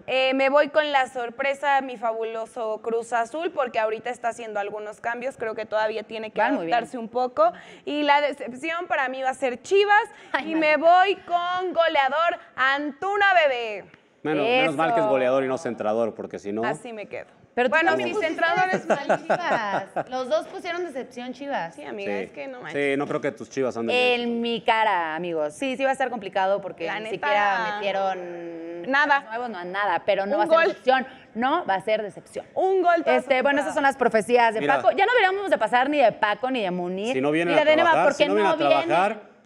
Eh, me voy con la sorpresa, mi fabuloso Cruz Azul, porque ahorita está haciendo algunos cambios. Creo que todavía tiene que ajustarse un poco. Y la decepción para mí va a ser Chivas. y me voy con goleador Antuna Bebé. Menos, menos mal que es goleador y no centrador, porque si no. Así me quedo. Pero bueno, mis entradores chivas Los dos pusieron decepción chivas. Sí, amiga, es que no hay Sí, no creo que tus chivas anden En mi cara, amigos. Sí, sí va a estar complicado porque ni siquiera metieron nada. Nuevos, no, nada, pero no va a ser decepción. No va a ser decepción. Un gol. Este, bueno, esas son las profecías de Paco. Ya no deberíamos de pasar ni de Paco ni de Munir. Si no viene ni de a porque no viene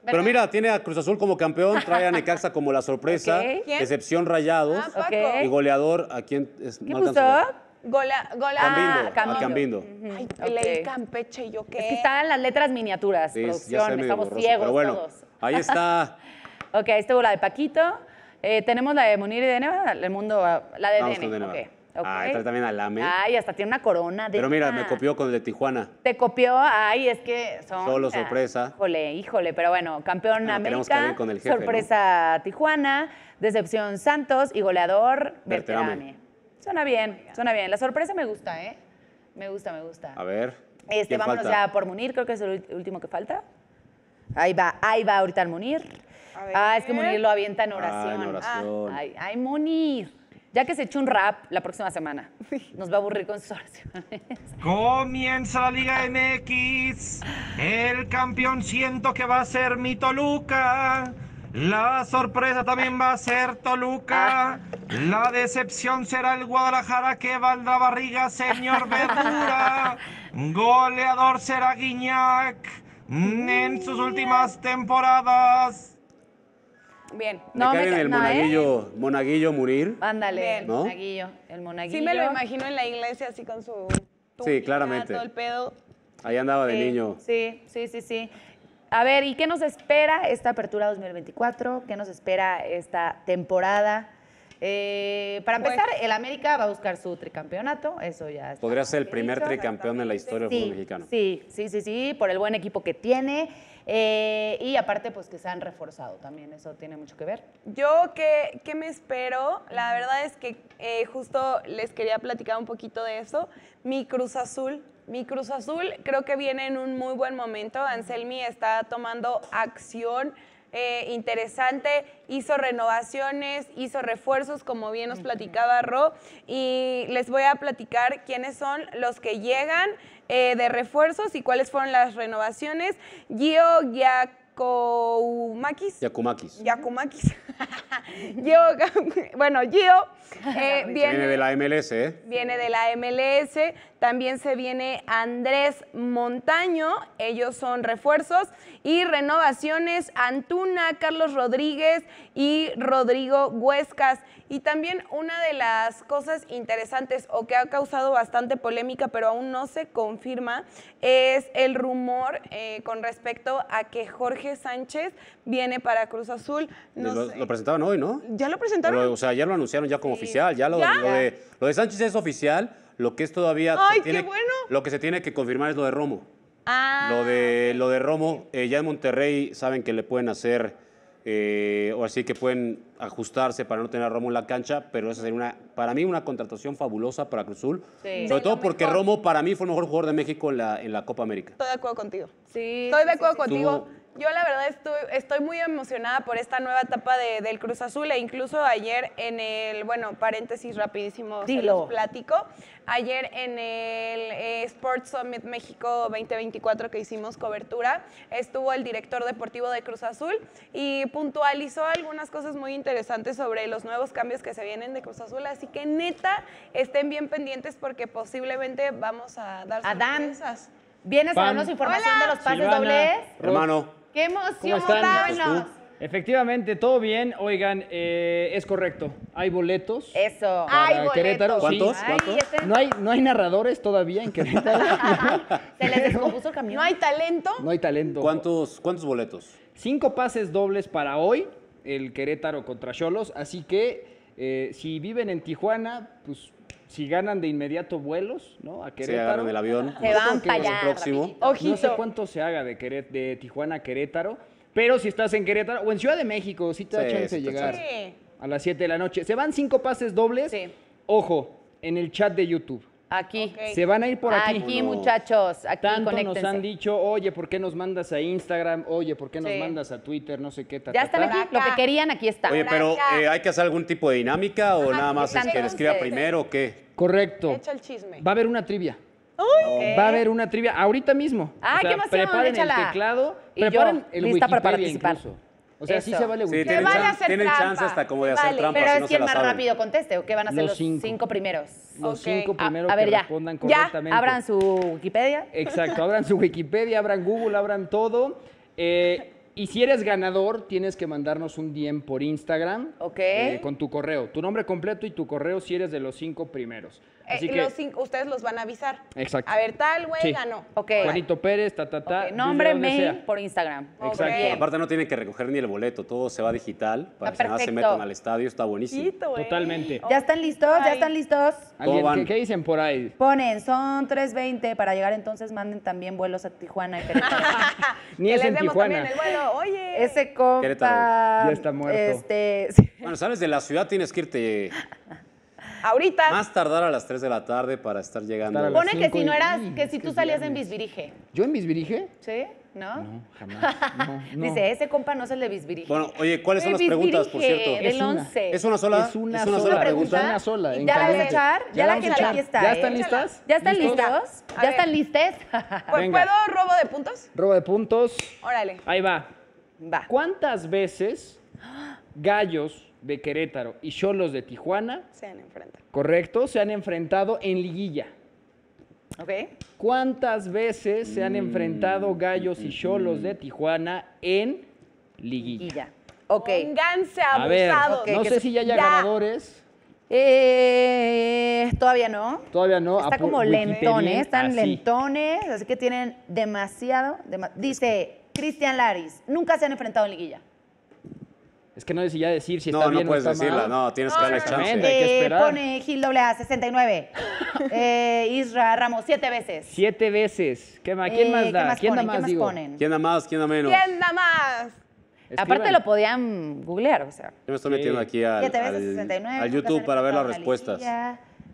Pero mira, tiene a Cruz Azul como campeón, trae a Necaxa como la sorpresa, decepción rayados ah, y goleador. ¿A quién es? ¿Qué Gola, gola. Cambindo. Ah, Cambindo. Cambindo. Ay, Campeche y yo qué. Es que estaban las letras miniaturas, sí, producción, estamos borroso, ciegos pero bueno, todos. Ahí está. ok, ahí estuvo la de Paquito. Eh, tenemos la de Munir y de Neva, el mundo, ah, la de ah, Vamos Okay. Okay. Ah, está también Alame. Ay, hasta tiene una corona. De Pero mira, me copió con el de Tijuana. Te copió, ay, es que son... Solo sorpresa. híjole, híjole, pero bueno, campeón América, sorpresa Tijuana, decepción Santos y goleador Berterame. Suena bien, suena bien. La sorpresa me gusta, ¿eh? Me gusta, me gusta. A ver. Este, vámonos ya por Munir, creo que es el último que falta. Ahí va, ahí va ahorita el Munir. Ah, es que Munir lo avienta en ah, oración. Ah, ay, ay, Munir. Ya que se echó un rap la próxima semana, nos va a aburrir con sus oraciones. Comienza la Liga MX. El campeón siento que va a ser mi Toluca. La sorpresa también va a ser Toluca. La decepción será el Guadalajara que valdrá barriga, señor Verdura. Goleador será Guiñac en sus últimas temporadas. Bien. cae el ¿eh? monaguillo, monaguillo Murir. Ándale, el monaguillo, el monaguillo. Sí me lo imagino en la iglesia así con su... sí, claramente. pedo. Ahí andaba de niño. Sí, sí, sí, sí. A ver, ¿y qué nos espera esta apertura 2024? ¿Qué nos espera esta temporada? Eh, para pues empezar, el América va a buscar su tricampeonato, eso ya Podría ser el primer tricampeón en la historia del fútbol mexicano. Sí, sí, sí, sí, por el buen equipo que tiene. Eh, y aparte, pues que se han reforzado también, eso tiene mucho que ver. Yo, ¿qué, me espero? La verdad es que eh, justo les quería platicar un poquito de eso, mi Cruz Azul. Mi Cruz Azul creo que viene en un muy buen momento. Anselmi está tomando acción eh, interesante, hizo renovaciones, hizo refuerzos, como bien nos platicaba Ro, y les voy a platicar quiénes son los que llegan eh, de refuerzos y cuáles fueron las renovaciones. Gio Yakumakis. Yakumakis. Yakumakis. bueno, Gio eh, viene, de la MLS. ¿eh? Viene de la MLS. También se viene Andrés Montaño. Ellos son refuerzos. Y renovaciones, Antuna, Carlos Rodríguez y Rodrigo Huescas. Y también una de las cosas interesantes o que ha causado bastante polémica, pero aún no se confirma, es el rumor eh, con respecto a que Jorge Sánchez viene para Cruz Azul. lo, presentaban hoy, ¿no? Ya lo presentaron. o sea, ya lo anunciaron ya como oficial. Ya, lo, De, lo, de, Sánchez es oficial. Lo que es todavía. Ay, Lo que se tiene que confirmar es lo de Romo. Ah. Lo de, lo de Romo, eh, ya en Monterrey saben que le pueden hacer o eh, así que pueden ajustarse para no tener a Romo en la cancha, pero esa sería una, para mí una contratación fabulosa para Cruzul. Sobre todo porque Romo para mí fue el mejor jugador de México en la, en la Copa América. Estoy de acuerdo contigo. Estoy de acuerdo contigo yo la verdad estoy, estoy muy emocionada por esta nueva etapa de, del Cruz Azul e incluso ayer en el, bueno, paréntesis rapidísimo, Dilo. se los platico, ayer en el eh, Sports Summit México 2024 que hicimos cobertura, estuvo el director deportivo de Cruz Azul y puntualizó algunas cosas muy interesantes sobre los nuevos cambios que se vienen de Cruz Azul, así que neta, estén bien pendientes porque posiblemente vamos a dar Adán. sorpresas. ¿Vienes a darnos información de los pases dobles? Hermano. ¡Qué emoción! ¿Cómo están? Efectivamente, todo bien. Oigan, eh, es correcto. Hay boletos. Eso. hay boletos. ¿Cuántos? ¿Cuántos? No, hay, no hay narradores todavía en Querétaro. Se les descompuso el camión. No hay talento. No hay talento. ¿Cuántos, cuántos boletos? Cinco pases dobles para hoy, el Querétaro contra Cholos. Así que eh, si viven en Tijuana, pues si ganan de inmediato vuelos, ¿no? A Querétaro. Se del avión. Se van para allá. Ojito. No sé cuánto se haga de, Querétaro, de Tijuana a Querétaro, pero si estás en Querétaro o en Ciudad de México, sí te da chance de llegar a las 7 de la noche. Se van cinco pases dobles. Sí. Ojo, en el chat de YouTube. Aquí. Se van a ir por aquí. Aquí, muchachos. Aquí, Tanto nos han dicho, oye, ¿por qué nos mandas a Instagram? Oye, ¿por qué nos mandas a Twitter? No sé qué. Ta, ya ta, están aquí. Lo que querían, aquí está. Oye, pero eh, ¿hay que hacer algún tipo de dinámica o nada más es que le escriba primero o qué? Correcto. Echa el chisme. Va a haber una trivia. ¡Uy! Va a haber una trivia ahorita mismo. Ah, o sea, Preparen el teclado, preparen el Wikipedia para participar. O sea, sí se vale Sí, tienen, chance hasta como de hacer trampas trampa. pero es no quien más rápido conteste, ¿o qué van a ser Los cinco. primeros? Los cinco ah, primeros a ver, que ya. respondan correctamente. Ya, abran su Wikipedia. Exacto, abran su Wikipedia, abran Google, abran todo. Eh, y si eres ganador, tienes que mandarnos un DM por Instagram Ok. Eh, con tu correo, tu nombre completo y tu correo si eres de los cinco primeros. Eh, ustedes los van a avisar. Exacto. A ver, tal güey ganó. Okay. Juanito Pérez, ta, ta, ta. Nombre, mail por Instagram. Exacto. Aparte no tienen que recoger ni el boleto, todo se va digital para que se metan al estadio, está buenísimo. Totalmente. ¿Ya están listos? ¿Ya están listos? ¿Qué, dicen por ahí? Ponen, son 3.20, para llegar entonces manden también vuelos a Tijuana y ni es en Tijuana. El vuelo. Oye. Ese compa... Ya está muerto. Este, bueno, sabes, de la ciudad tienes que irte... ahorita. Más tardar a las 3 de la tarde para estar llegando. Pone que si no eras, que si tú salías en Bisbirige. ¿Yo en Bisbirige? Sí. ¿No? No, jamás. Dice, ese compa no es el de Bisbirige. Bueno, oye, ¿cuáles son las preguntas, por cierto? Del 11. ¿Es una sola? Es una, sola, pregunta. Es una sola. ¿Ya la voy a echar? Ya, la que la está. ¿Ya están listas? ¿Ya están listos? ¿Ya están listes? Pues, ¿Puedo robo de puntos? Robo de puntos. Órale. Ahí va. Va. ¿Cuántas veces gallos de Querétaro y Cholos de Tijuana. Se han enfrentado. Correcto, se han enfrentado en liguilla. Ok. ¿Cuántas veces se han mm. enfrentado Gallos y Cholos de Tijuana en liguilla? Liguilla. Ok. Pónganse A ver, no sé si ya hay ganadores. Eh, todavía no. Todavía no. Está como lentones, ¿eh? están lentones, así que tienen demasiado. Dice Cristian Laris, nunca se han enfrentado en liguilla. Es que no decía decir si está no, bien no está mal. No, no puedes decirla, no, tienes que darle chance. Hay que eh, esperar. Pone Gil AA 69. Eh, Isra Ramos, siete veces. Siete veces. ¿Quién más eh, da? más ¿Quién da más, ¿Quién da más? ¿Quién da menos? ¿Quién da más? Aparte lo podían googlear, o sea. Yo me estoy metiendo aquí al, YouTube para ver las respuestas.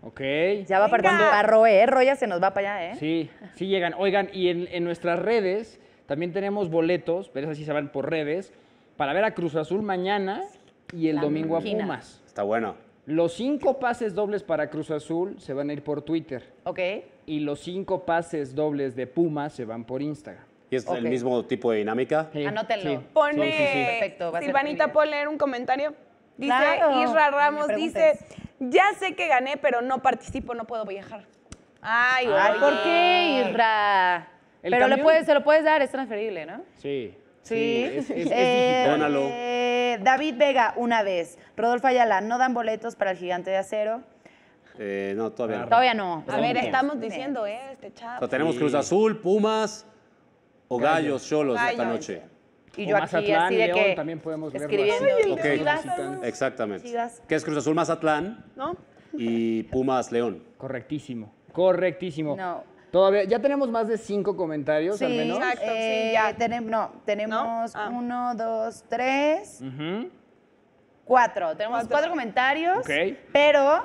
Ok. Ya va A Roe, ¿eh? Roya se nos va para allá, ¿eh? Sí, sí llegan. Oigan, y en, en nuestras redes también tenemos boletos, pero esas sí se van por redes para ver a Cruz Azul mañana y el domingo a Pumas. Está bueno. Los cinco pases dobles para Cruz Azul se van a ir por Twitter. Ok. Y los cinco pases dobles de Pumas se van por Instagram. ¿Y es el mismo tipo de dinámica? Sí, Anótenlo. Sí. Pone, sí, Perfecto, Silvanita, ¿puedo leer un comentario? Dice, Isra Ramos dice, ya sé que gané, pero no participo, no puedo viajar. Ay, Ay ah, ¿por qué, Isra? Pero se lo puedes dar, es transferible, ¿no? Sí. Sí. Eh, David Vega, una vez. Rodolfo Ayala, ¿no dan boletos para el gigante de acero? Eh, no, todavía no. Todavía no. A ver, estamos diciendo eh, este, chavo. tenemos Cruz Azul, Pumas o Gallos, Cholos esta noche. Y yo aquí, Mazatlán, León, que también podemos escribiendo. Exactamente. ¿Qué es Cruz Azul Mazatlán? Y Pumas León. Correctísimo. Correctísimo. Todavía, ya tenemos más de cinco comentarios al menos. Exacto, sí, eh, ya. Tenemos, no, tenemos ah. uno, dos, tres, cuatro. Tenemos cuatro, comentarios, pero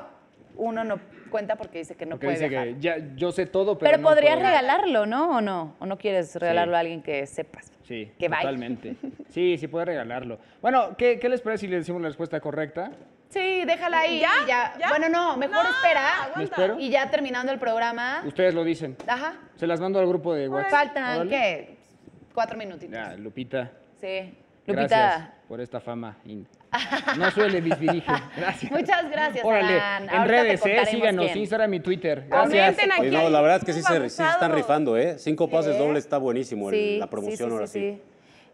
uno no cuenta porque dice que no puede dice Que ya, yo sé todo, pero Pero podrías regalarlo, ¿no? ¿O no? ¿O no quieres regalarlo a alguien que sepas? Sí, totalmente. Sí, sí puede regalarlo. Bueno, ¿qué, ¿qué les parece si le decimos la respuesta correcta? Sí, déjala ahí. ¿Ya? Bueno, no, mejor espera. ¿Me espero? Y ya terminando el programa. Ustedes lo dicen. Ajá. Se las mando al grupo de WhatsApp. Faltan, que ¿qué? Cuatro minutitos. Ya, Lupita. Sí. Lupita. Gracias por esta fama. No suele disvirige. Gracias. Muchas gracias, Órale. En redes, ¿eh? síganos, Instagram y Twitter. Gracias. no, la verdad es que sí se, están rifando, ¿eh? Cinco pases doble dobles está buenísimo la promoción sí, ahora sí.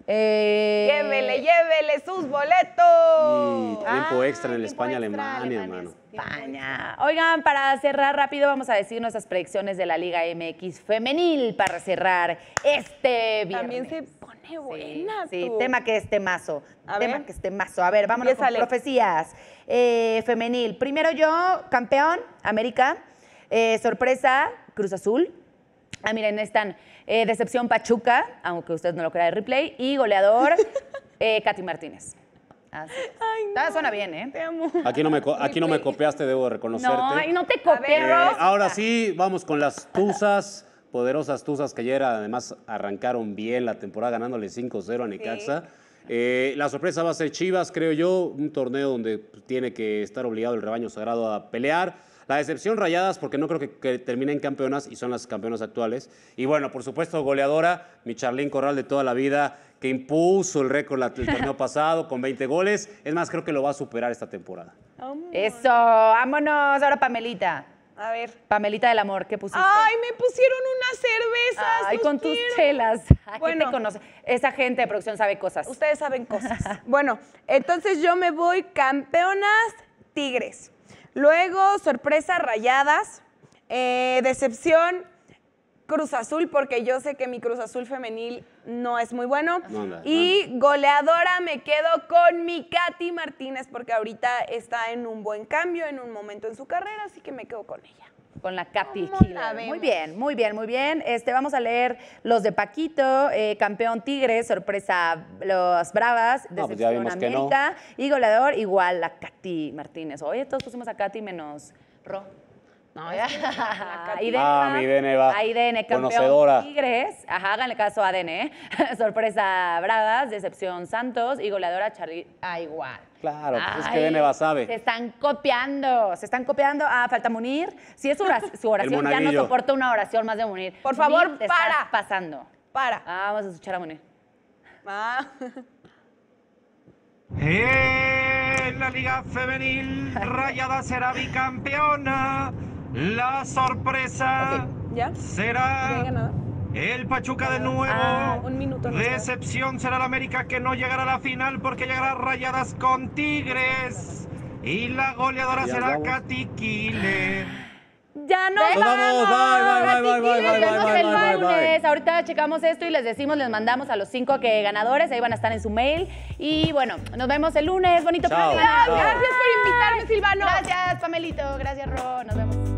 Eh, llévele, llévele sus boletos. tiempo ah, extra en el España-Alemania, hermano. España. Oigan, para cerrar rápido, vamos a decir nuestras predicciones de la Liga MX femenil para cerrar este viernes. También se pone buena. Sí, tema que este Mazo, tema que este Mazo. A ver, vámonos a con profecías. Eh, femenil. Primero yo, campeón, América. Eh, sorpresa, Cruz Azul. Ah, miren, están eh, decepción Pachuca, aunque usted no lo crea de replay. Y goleador eh, Katy Martínez. Ay, no, Suena bien, ¿eh? Te amo. Aquí no me, aquí no me copiaste, debo reconocerte. No, no te copié. ahora sí, vamos con las tuzas, poderosas tuzas que ayer además arrancaron bien la temporada ganándole 5-0 a Necaxa. Eh, la sorpresa va a ser Chivas, creo yo, un torneo donde tiene que estar obligado el rebaño sagrado a pelear. La decepción rayadas porque no creo que, terminen campeonas y son las campeonas actuales. Y bueno, por supuesto, goleadora, mi Charlín Corral de toda la vida, que impuso el récord el torneo pasado con 20 goles. Es más, creo que lo va a superar esta temporada. Eso, vámonos ahora Pamelita. A ver. Pamelita del amor, ¿qué pusiste? Ay, me pusieron unas cervezas. Ay, con tus chelas. bueno, Esa gente de producción sabe cosas. Ustedes saben cosas. bueno, entonces yo me voy campeonas Tigres. Luego, sorpresa, rayadas. Eh, decepción, Cruz Azul, porque yo sé que mi Cruz Azul femenil no es muy bueno. Y goleadora, me quedo con mi Katy Martínez, porque ahorita está en un buen cambio, en un momento en su carrera, así que me quedo con ella. Con la Katy Muy bien, muy bien, muy bien. Este, vamos a leer los de Paquito, eh, campeón Tigres, sorpresa los Bravas, pues decepción América y goleador igual la Katy Martínez. Oye, todos pusimos a Katy menos Ro. No, ya. ah, mi va. campeón Tigres. Ajá, háganle caso a ADN. ¿eh? sorpresa Bravas, decepción Santos y goleadora Charlie. Ah, igual. Claro, pues es que de Se están copiando, se están copiando. Ah, falta Munir. Si es su, su oración, ya no soporta una oración más de Munir. Por favor, para. pasando. Para. Ah, vamos a escuchar a Munir. Ah. En la Liga Femenil, Rayada será bicampeona. La sorpresa ¿Ya? será el Pachuca de nuevo. Ah, un minuto. Decepción será la América que no llegará a la final porque llegará rayadas con Tigres. Y la goleadora será Catiquile. Ya no vamos. vamos. Bye, vemos el lunes. Ahorita checamos esto y les decimos, les mandamos a los cinco que ganadores. Ahí van a estar en su mail. Y bueno, nos vemos el lunes. Bonito Gracias por invitarme, Silvano. Gracias, Pamelito. Gracias, Ro. Nos vemos.